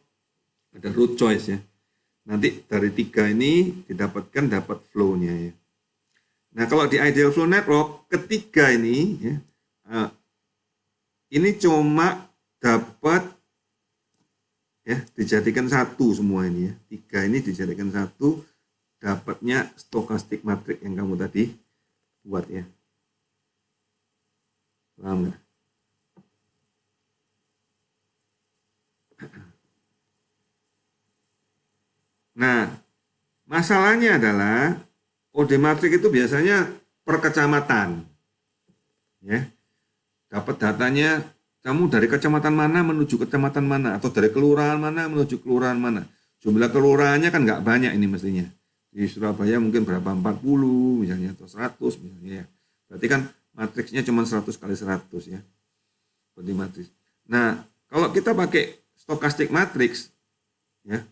[SPEAKER 1] ada root choice ya. Nanti dari tiga ini didapatkan dapat flow-nya ya. Nah, kalau di ideal flow network ketiga ini ya, eh, ini cuma dapat ya dijadikan satu semua ini ya. Tiga ini dijadikan satu dapatnya stokastik matrik yang kamu tadi buat ya. Paham nggak? Nah, masalahnya adalah OD matrik itu biasanya per kecamatan. Ya. Dapat datanya kamu dari kecamatan mana menuju kecamatan mana atau dari kelurahan mana menuju kelurahan mana. Jumlah kelurahannya kan nggak banyak ini mestinya di Surabaya mungkin berapa 40 misalnya atau 100 misalnya ya. Berarti kan matriksnya cuma 100 kali 100 ya. Seperti matriks. Nah, kalau kita pakai stokastik matriks ya.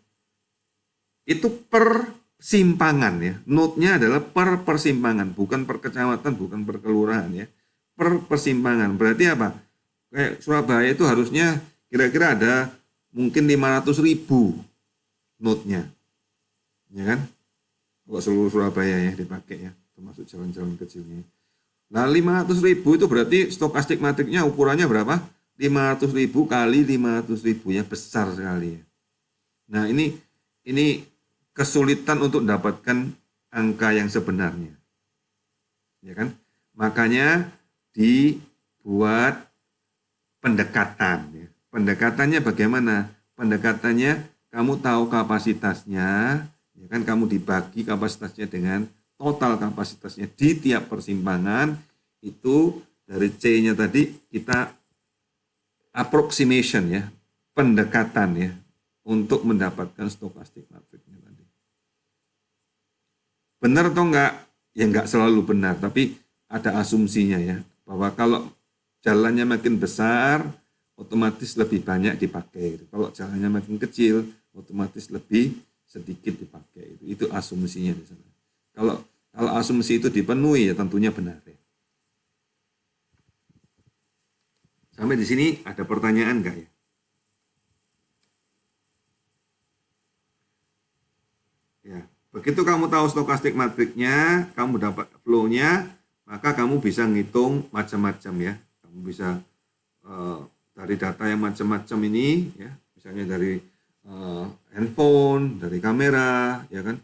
[SPEAKER 1] Itu per simpangan ya. Node-nya adalah per persimpangan, bukan per kecamatan, bukan per kelurahan ya. Per persimpangan. Berarti apa? Kayak Surabaya itu harusnya kira-kira ada mungkin 500 ribu node-nya. Ya kan? untuk seluruh Surabaya ya dipakai ya termasuk jalan-jalan kecilnya. Nah 500 ribu itu berarti stokastik matriknya ukurannya berapa? 500 ribu kali 500 ribu ya besar sekali ya. Nah ini ini kesulitan untuk dapatkan angka yang sebenarnya. Ya kan? Makanya dibuat pendekatan ya. Pendekatannya bagaimana? Pendekatannya kamu tahu kapasitasnya, Ya kan kamu dibagi kapasitasnya dengan total kapasitasnya di tiap persimpangan itu dari C-nya tadi kita approximation ya, pendekatan ya untuk mendapatkan stokastik matrixnya tadi. Benar atau enggak? Ya enggak selalu benar, tapi ada asumsinya ya bahwa kalau jalannya makin besar otomatis lebih banyak dipakai. Kalau jalannya makin kecil otomatis lebih sedikit dipakai itu itu asumsinya di sana kalau kalau asumsi itu dipenuhi ya tentunya benar ya sampai di sini ada pertanyaan enggak ya ya begitu kamu tahu stokastik matriknya kamu dapat flow-nya maka kamu bisa ngitung macam-macam ya kamu bisa uh, dari data yang macam-macam ini ya misalnya dari uh, handphone, dari kamera, ya kan,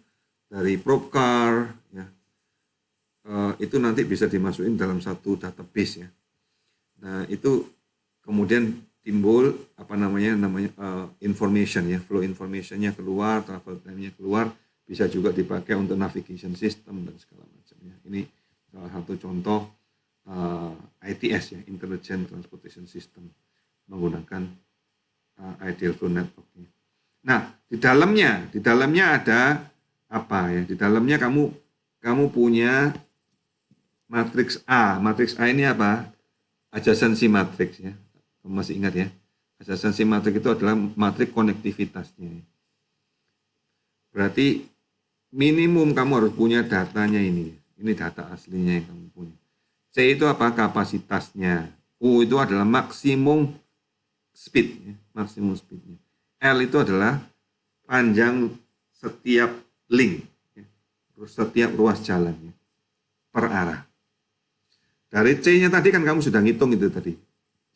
[SPEAKER 1] dari probe car, ya, uh, itu nanti bisa dimasukin dalam satu database ya. Nah itu kemudian timbul apa namanya namanya uh, information ya, flow informationnya keluar, travel time-nya keluar, bisa juga dipakai untuk navigation system dan segala macamnya. Ini salah satu contoh uh, ITS ya, Intelligent Transportation System menggunakan uh, ideal flow network. -nya. Nah, di dalamnya, di dalamnya ada apa ya? Di dalamnya kamu kamu punya matriks A. Matriks A ini apa? Adjacency matrix ya. Kamu masih ingat ya? Adjacency matrix itu adalah matriks konektivitasnya. Berarti minimum kamu harus punya datanya ini. Ini data aslinya yang kamu punya. C itu apa? Kapasitasnya. U itu adalah maksimum speed, ya. maksimum speednya. L itu adalah panjang setiap link, ya. setiap ruas jalan ya. per arah. Dari C-nya tadi kan kamu sudah ngitung itu tadi,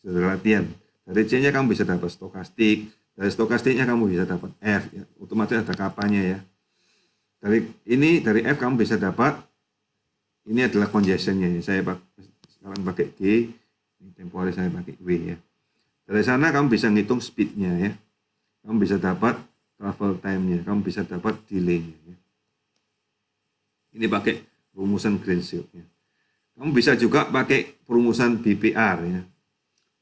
[SPEAKER 1] sudah latihan. Dari C-nya kamu bisa dapat stokastik, dari stokastiknya kamu bisa dapat F, ya. otomatis ada kapanya ya. Dari ini dari F kamu bisa dapat ini adalah congestionnya ya. Saya sekarang pakai G, temporary saya pakai W ya. Dari sana kamu bisa ngitung speednya ya kamu bisa dapat travel time-nya, kamu bisa dapat delay-nya. Ya. Ini pakai rumusan green shield nya Kamu bisa juga pakai perumusan BPR ya.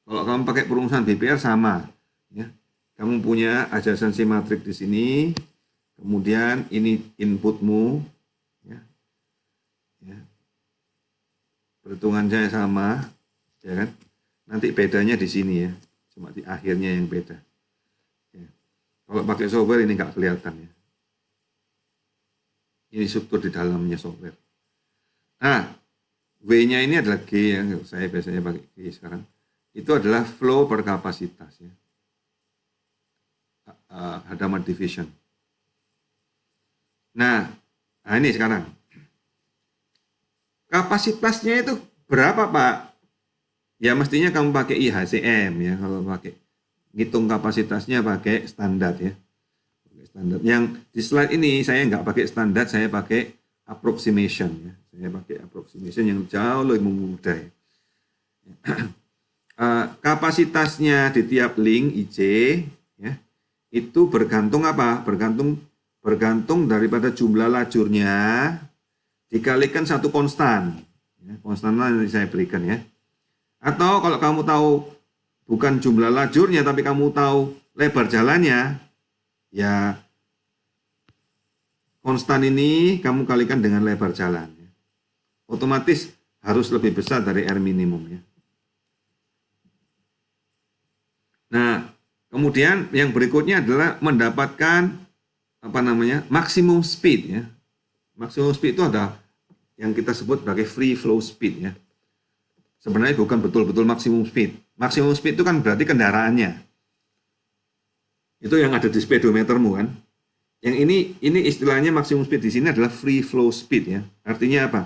[SPEAKER 1] Kalau kamu pakai perumusan BPR sama ya. Kamu punya adjacency matrix di sini, kemudian ini inputmu ya. ya. Perhitungan saya sama, ya kan? Nanti bedanya di sini ya, cuma di akhirnya yang beda. Kalau pakai software ini nggak kelihatan ya. Ini struktur di dalamnya software. Nah, W-nya ini adalah G yang saya biasanya pakai G sekarang. Itu adalah flow per kapasitas ya. Hadamard division. Nah, nah ini sekarang. Kapasitasnya itu berapa Pak? Ya mestinya kamu pakai IHCM ya kalau pakai ngitung kapasitasnya pakai standar ya. Pakai standar. Yang di slide ini saya nggak pakai standar, saya pakai approximation ya. Saya pakai approximation yang jauh lebih mudah. Ya. <clears throat> Eh, kapasitasnya di tiap link IC ya itu bergantung apa? Bergantung bergantung daripada jumlah lajurnya dikalikan satu konstan. Ya, konstan yang saya berikan ya. Atau kalau kamu tahu bukan jumlah lajurnya tapi kamu tahu lebar jalannya, ya konstan ini kamu kalikan dengan lebar jalan. Ya. Otomatis harus lebih besar dari R minimum ya. Nah, kemudian yang berikutnya adalah mendapatkan apa namanya? maksimum speed ya. Maksimum speed itu ada yang kita sebut sebagai free flow speed ya sebenarnya bukan betul-betul maksimum speed. Maksimum speed itu kan berarti kendaraannya. Itu yang ada di speedometermu kan. Yang ini ini istilahnya maksimum speed di sini adalah free flow speed ya. Artinya apa?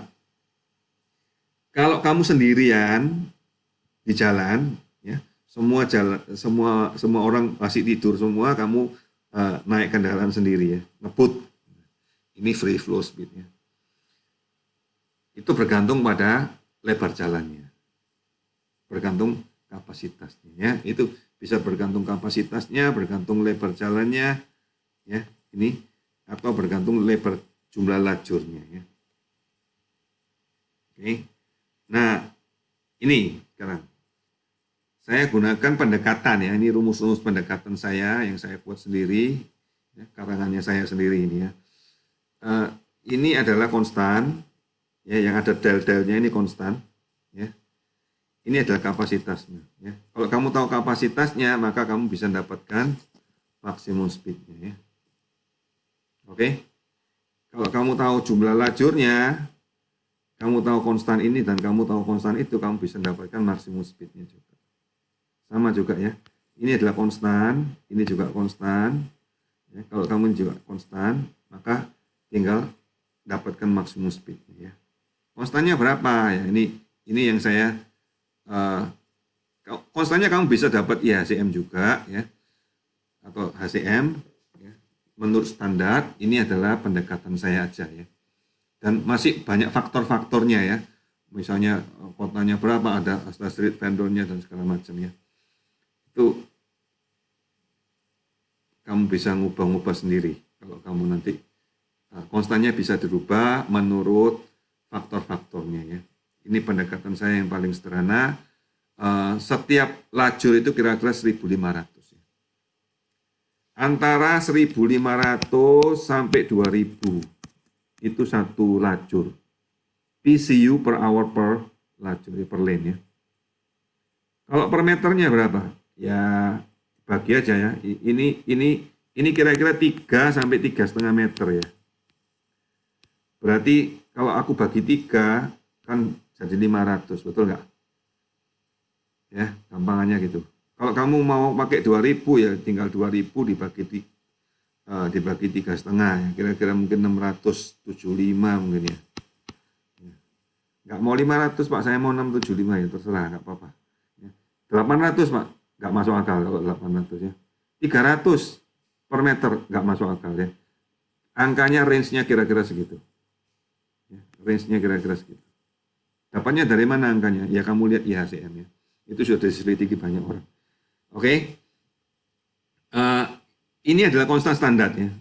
[SPEAKER 1] Kalau kamu sendirian di jalan ya, semua jalan semua semua orang masih tidur semua kamu uh, naik kendaraan sendiri ya, ngebut. Ini free flow speed ya. Itu bergantung pada lebar jalannya bergantung kapasitasnya ya. Itu bisa bergantung kapasitasnya, bergantung lebar jalannya ya. Ini atau bergantung lebar jumlah lajurnya ya. Oke. Nah, ini sekarang saya gunakan pendekatan ya. Ini rumus-rumus pendekatan saya yang saya buat sendiri, ya, karangannya saya sendiri ini ya. Uh, ini adalah konstan, ya yang ada del-delnya ini konstan, ya. Ini adalah kapasitasnya. Ya. Kalau kamu tahu kapasitasnya, maka kamu bisa mendapatkan maksimum speednya. Ya. Oke. Kalau kamu tahu jumlah lajurnya, kamu tahu konstan ini dan kamu tahu konstan itu, kamu bisa mendapatkan maksimum speednya juga. Sama juga ya. Ini adalah konstan, ini juga konstan. Ya, kalau kamu juga konstan, maka tinggal dapatkan maksimum speednya ya. Konstannya berapa ya? Ini ini yang saya uh, eh, konstanya kamu bisa dapat IHCM juga ya atau HCM ya. menurut standar ini adalah pendekatan saya aja ya dan masih banyak faktor-faktornya ya misalnya eh, kotanya berapa ada asal street vendornya dan segala macam ya itu kamu bisa ngubah-ngubah sendiri kalau kamu nanti eh, konstannya bisa dirubah menurut faktor-faktornya ya ini pendekatan saya yang paling sederhana. Eh, setiap lajur itu kira-kira 1.500 ya. antara 1500 sampai 2000 itu satu lajur PCU per hour per lajur eh, per lane ya kalau per meternya berapa ya bagi aja ya ini ini ini kira-kira 3 sampai 3,5 meter ya berarti kalau aku bagi 3, kan ratus betul nggak? Ya, gampangannya gitu. Kalau kamu mau pakai 2.000 ya tinggal 2.000 dibagi di, uh, eh, dibagi tiga setengah, ya. kira-kira mungkin 675 mungkin ya. ya. Nggak mau 500 pak, saya mau 675 ya terserah, nggak apa-apa. 800 ya. pak, nggak masuk akal kalau 800 ya. 300 per meter nggak masuk akal ya. Angkanya range-nya kira-kira segitu. Ya, range-nya kira-kira segitu. Dapatnya dari mana angkanya? Ya kamu lihat IHCM ya. Itu sudah diselidiki banyak orang. Oke. Okay? Uh, eh, ini adalah konstan standar ya.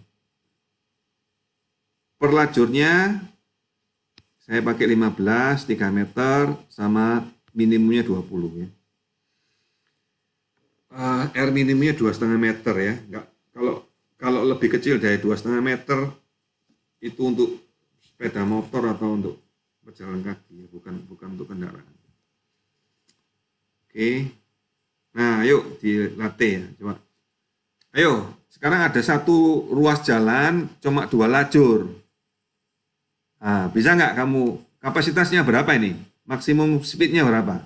[SPEAKER 1] Perlajurnya saya pakai 15, 3 meter, sama minimumnya 20 ya. Uh, R minimumnya 2,5 meter ya. Enggak, kalau kalau lebih kecil dari 2,5 meter itu untuk sepeda motor atau untuk berjalan kaki ya, bukan bukan untuk kendaraan. Oke. Nah, yuk dilatih ya, coba. Ayo, sekarang ada satu ruas jalan cuma dua lajur. Nah, bisa nggak kamu kapasitasnya berapa ini? Maksimum speednya berapa?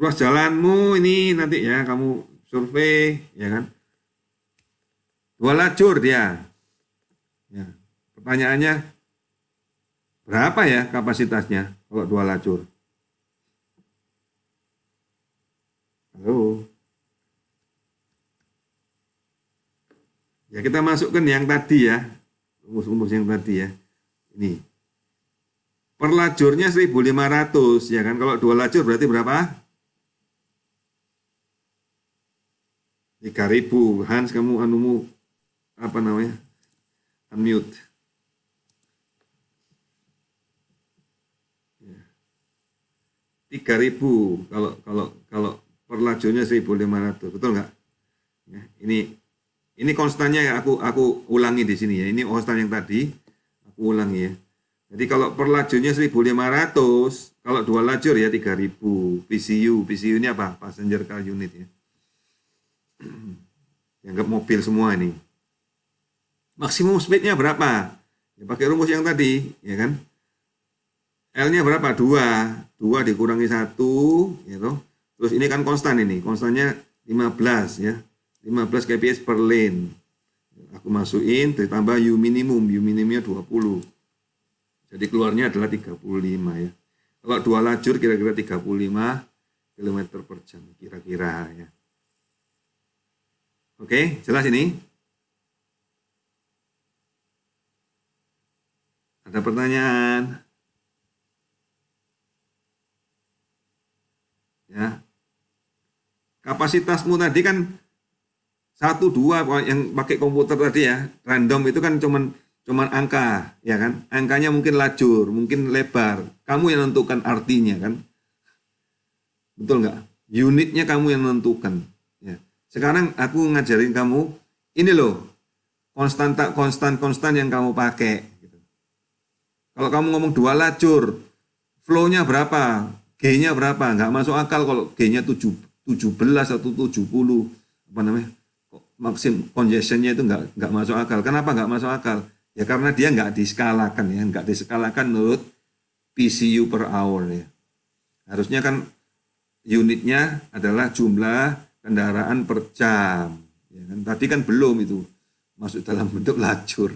[SPEAKER 1] Ruas jalanmu ini nanti ya kamu survei, ya kan? Dua lajur dia. Ya. Pertanyaannya, berapa ya kapasitasnya kalau dua lajur? Halo. Ya kita masukkan yang tadi ya, rumus-rumus yang tadi ya. Ini. Per lajurnya 1500 ya kan. Kalau dua lajur berarti berapa? tiga ribu Hans kamu anumu apa namanya unmute ya. tiga ribu kalau kalau kalau perlajunya seribu lima ratus betul nggak ya, ini ini konstannya ya aku aku ulangi di sini ya ini konstan yang tadi aku ulangi ya jadi kalau perlajunya ratus, kalau dua lajur ya 3000 PCU PCU ini apa passenger car unit ya dianggap mobil semua ini maksimum speednya berapa ya, pakai rumus yang tadi ya kan L-nya berapa? 2. 2 dikurangi 1, gitu. Ya Terus ini kan konstan ini, konstannya 15 ya. 15 kps per lane. Aku masukin ditambah U minimum, U minimumnya 20. Jadi keluarnya adalah 35 ya. Kalau dua lajur kira-kira 35 km per jam kira-kira ya. Oke, jelas ini? Ada pertanyaan? Ya. Kapasitasmu tadi kan satu dua yang pakai komputer tadi ya random itu kan cuman cuman angka ya kan angkanya mungkin lajur mungkin lebar kamu yang menentukan artinya kan betul nggak unitnya kamu yang menentukan sekarang aku ngajarin kamu, ini loh, konstan tak konstan konstan yang kamu pakai. Gitu. Kalau kamu ngomong dua lacur, flow-nya berapa, G-nya berapa, nggak masuk akal kalau G-nya 7, 17 atau 70, apa namanya, maksim congestionnya itu nggak, nggak masuk akal. Kenapa nggak masuk akal? Ya karena dia nggak diskalakan ya, nggak diskalakan menurut PCU per hour ya. Harusnya kan unitnya adalah jumlah kendaraan per jam. Ya kan? Tadi kan belum itu masuk dalam <laughs> bentuk lacur,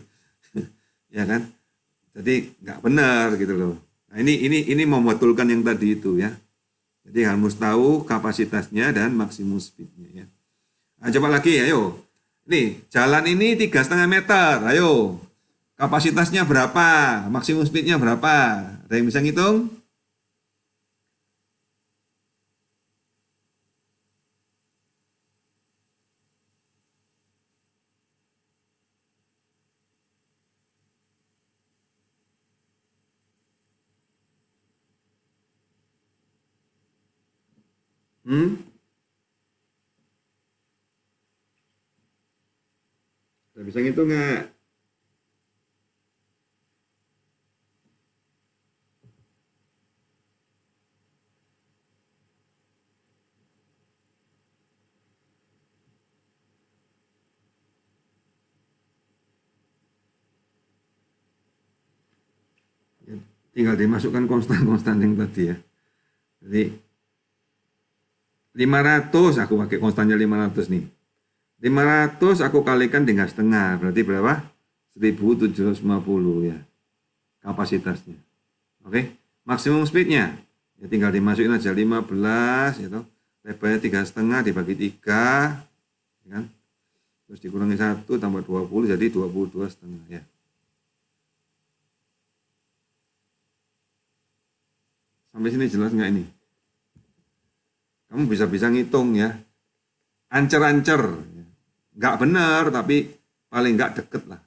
[SPEAKER 1] ya kan? Jadi nggak benar gitu loh. Nah, ini ini ini membetulkan yang tadi itu ya. Jadi harus tahu kapasitasnya dan maksimum speednya ya. Nah, coba lagi ayo. Nih jalan ini tiga setengah meter, ayo. Kapasitasnya berapa? Maksimum speednya berapa? Ada yang bisa ngitung? Hmm? Udah bisa ngitung nggak? Ya, tinggal dimasukkan konstan-konstan yang tadi ya. Jadi 500 aku pakai konstannya 500 nih. 500 aku kalikan dengan setengah, berarti berapa? 1750 ya kapasitasnya. Oke, okay? maksimum speednya ya tinggal dimasukin aja 15 itu lebarnya tiga setengah dibagi tiga ya kan terus dikurangi satu tambah 20 jadi 22 setengah ya sampai sini jelas nggak ini kamu bisa-bisa ngitung ya. Ancer-ancer. Nggak benar, tapi paling nggak deket lah.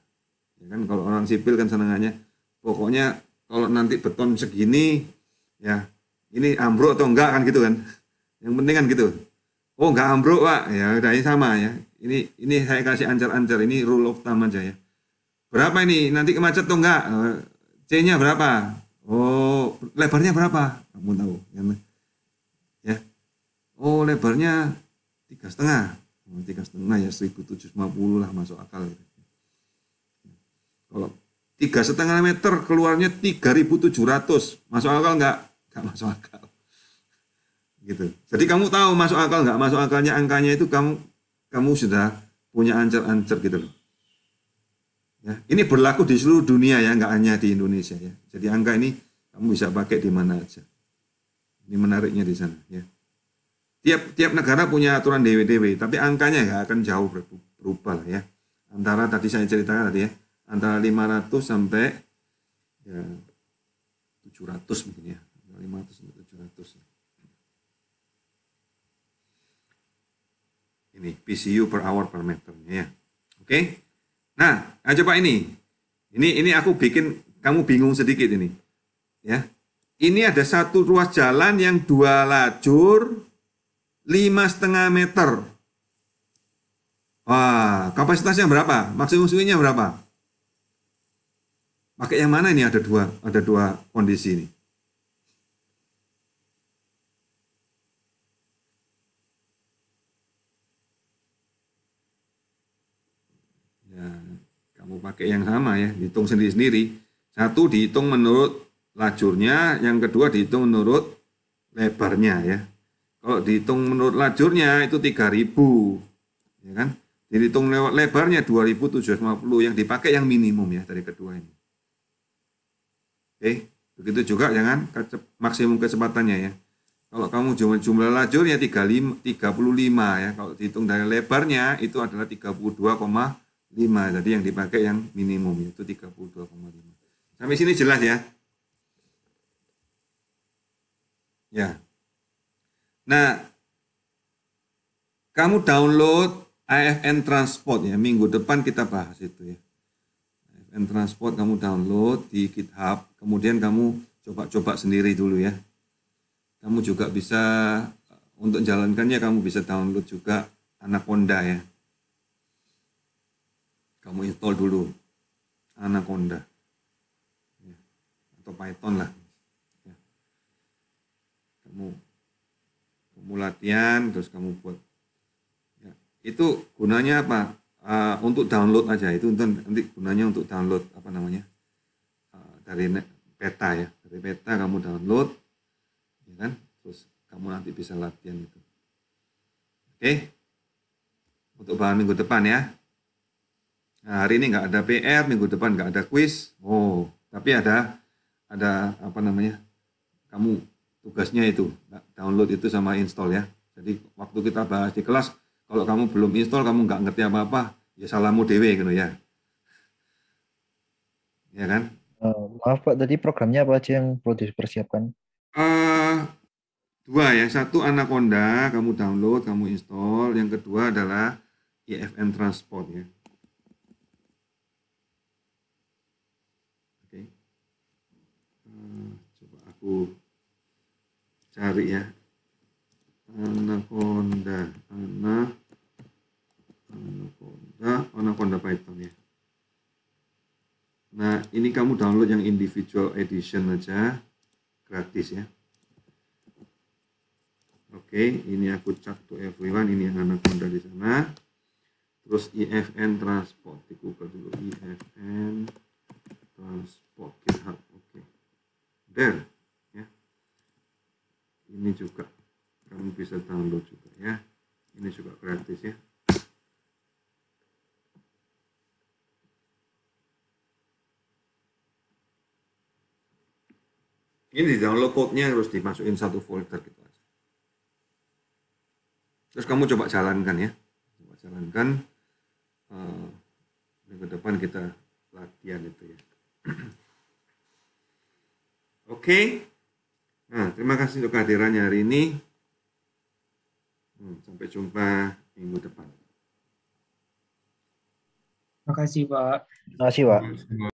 [SPEAKER 1] Ya kan kalau orang sipil kan senangannya, pokoknya kalau nanti beton segini, ya ini ambruk atau enggak kan gitu kan. Yang penting kan gitu. Oh nggak ambruk pak, ya udah ini sama ya. Ini ini saya kasih ancer-ancer, ini rule of thumb aja ya. Berapa ini? Nanti kemacet tuh enggak? C-nya berapa? Oh, lebarnya berapa? Kamu tahu. Ya, oh lebarnya tiga setengah hmm, tiga setengah ya 1750 lah masuk akal ya. kalau tiga setengah meter keluarnya tiga ribu tujuh ratus masuk akal nggak nggak masuk akal gitu jadi kamu tahu masuk akal nggak masuk akalnya angkanya itu kamu kamu sudah punya ancer-ancer gitu loh ya ini berlaku di seluruh dunia ya nggak hanya di Indonesia ya jadi angka ini kamu bisa pakai di mana aja ini menariknya di sana ya tiap tiap negara punya aturan dwdw tapi angkanya ya akan jauh berubah lah ya. Antara tadi saya ceritakan tadi ya, antara 500 sampai ya, 700 mungkin ya. 500 sampai 700. Ini PCU per hour per meternya ya. Oke. Okay? Nah, nah coba ini. Ini ini aku bikin kamu bingung sedikit ini. Ya. Ini ada satu ruas jalan yang dua lajur lima setengah meter. Wah, kapasitasnya berapa? Maksimum swingnya berapa? Pakai yang mana ini? Ada dua, ada dua kondisi ini. Ya, kamu pakai yang sama ya, hitung sendiri-sendiri. Satu dihitung menurut lajurnya, yang kedua dihitung menurut lebarnya ya. Kalau dihitung menurut lajurnya itu 3000. Ya kan? Dihitung lewat lebarnya 2750 yang dipakai yang minimum ya dari kedua ini. Oke, begitu juga jangan kecep, maksimum kecepatannya ya. Kalau kamu jumlah, jumlah lajurnya 35, 35 ya. Kalau dihitung dari lebarnya itu adalah 32,5. Jadi yang dipakai yang minimum yaitu 32,5. Sampai sini jelas ya. Ya. Nah, kamu download AFN Transport ya, minggu depan kita bahas itu ya. AFN Transport kamu download di GitHub, kemudian kamu coba-coba sendiri dulu ya. Kamu juga bisa untuk jalankannya kamu bisa download juga Anaconda ya. Kamu install dulu Anaconda ya. atau Python lah. Ya. Kamu kamu latihan terus kamu buat ya, itu gunanya apa uh, untuk download aja itu untuk nanti gunanya untuk download apa namanya uh, dari peta ya dari peta kamu download ya kan terus kamu nanti bisa latihan itu oke okay? untuk bahan minggu depan ya nah, hari ini nggak ada PR minggu depan nggak ada quiz oh tapi ada ada apa namanya kamu tugasnya itu nah, download itu sama install ya jadi waktu kita bahas di kelas kalau kamu belum install kamu nggak ngerti apa apa ya salahmu dewe gitu ya ya kan
[SPEAKER 2] eh, maaf pak tadi programnya apa aja yang perlu dipersiapkan
[SPEAKER 1] uh, dua ya satu anaconda kamu download kamu install yang kedua adalah IFM transport ya oke okay. uh, eh, coba aku cari ya anak anaconda anak anak anaconda anaconda python ya nah ini kamu download yang individual edition aja gratis ya oke ini aku cat to everyone ini yang anaconda di sana terus ifn transport di dulu ifn transport github oke okay. there ini juga kamu bisa download juga ya ini juga gratis ya ini di download code-nya harus dimasukin satu folder gitu aja. Terus kamu coba jalankan ya, coba jalankan. Uh, minggu depan kita latihan itu ya. <clears throat> Oke. Okay. Nah, terima kasih untuk kehadirannya hari ini. Hmm, sampai jumpa minggu depan.
[SPEAKER 2] Terima kasih, Pak. Terima kasih, Pak.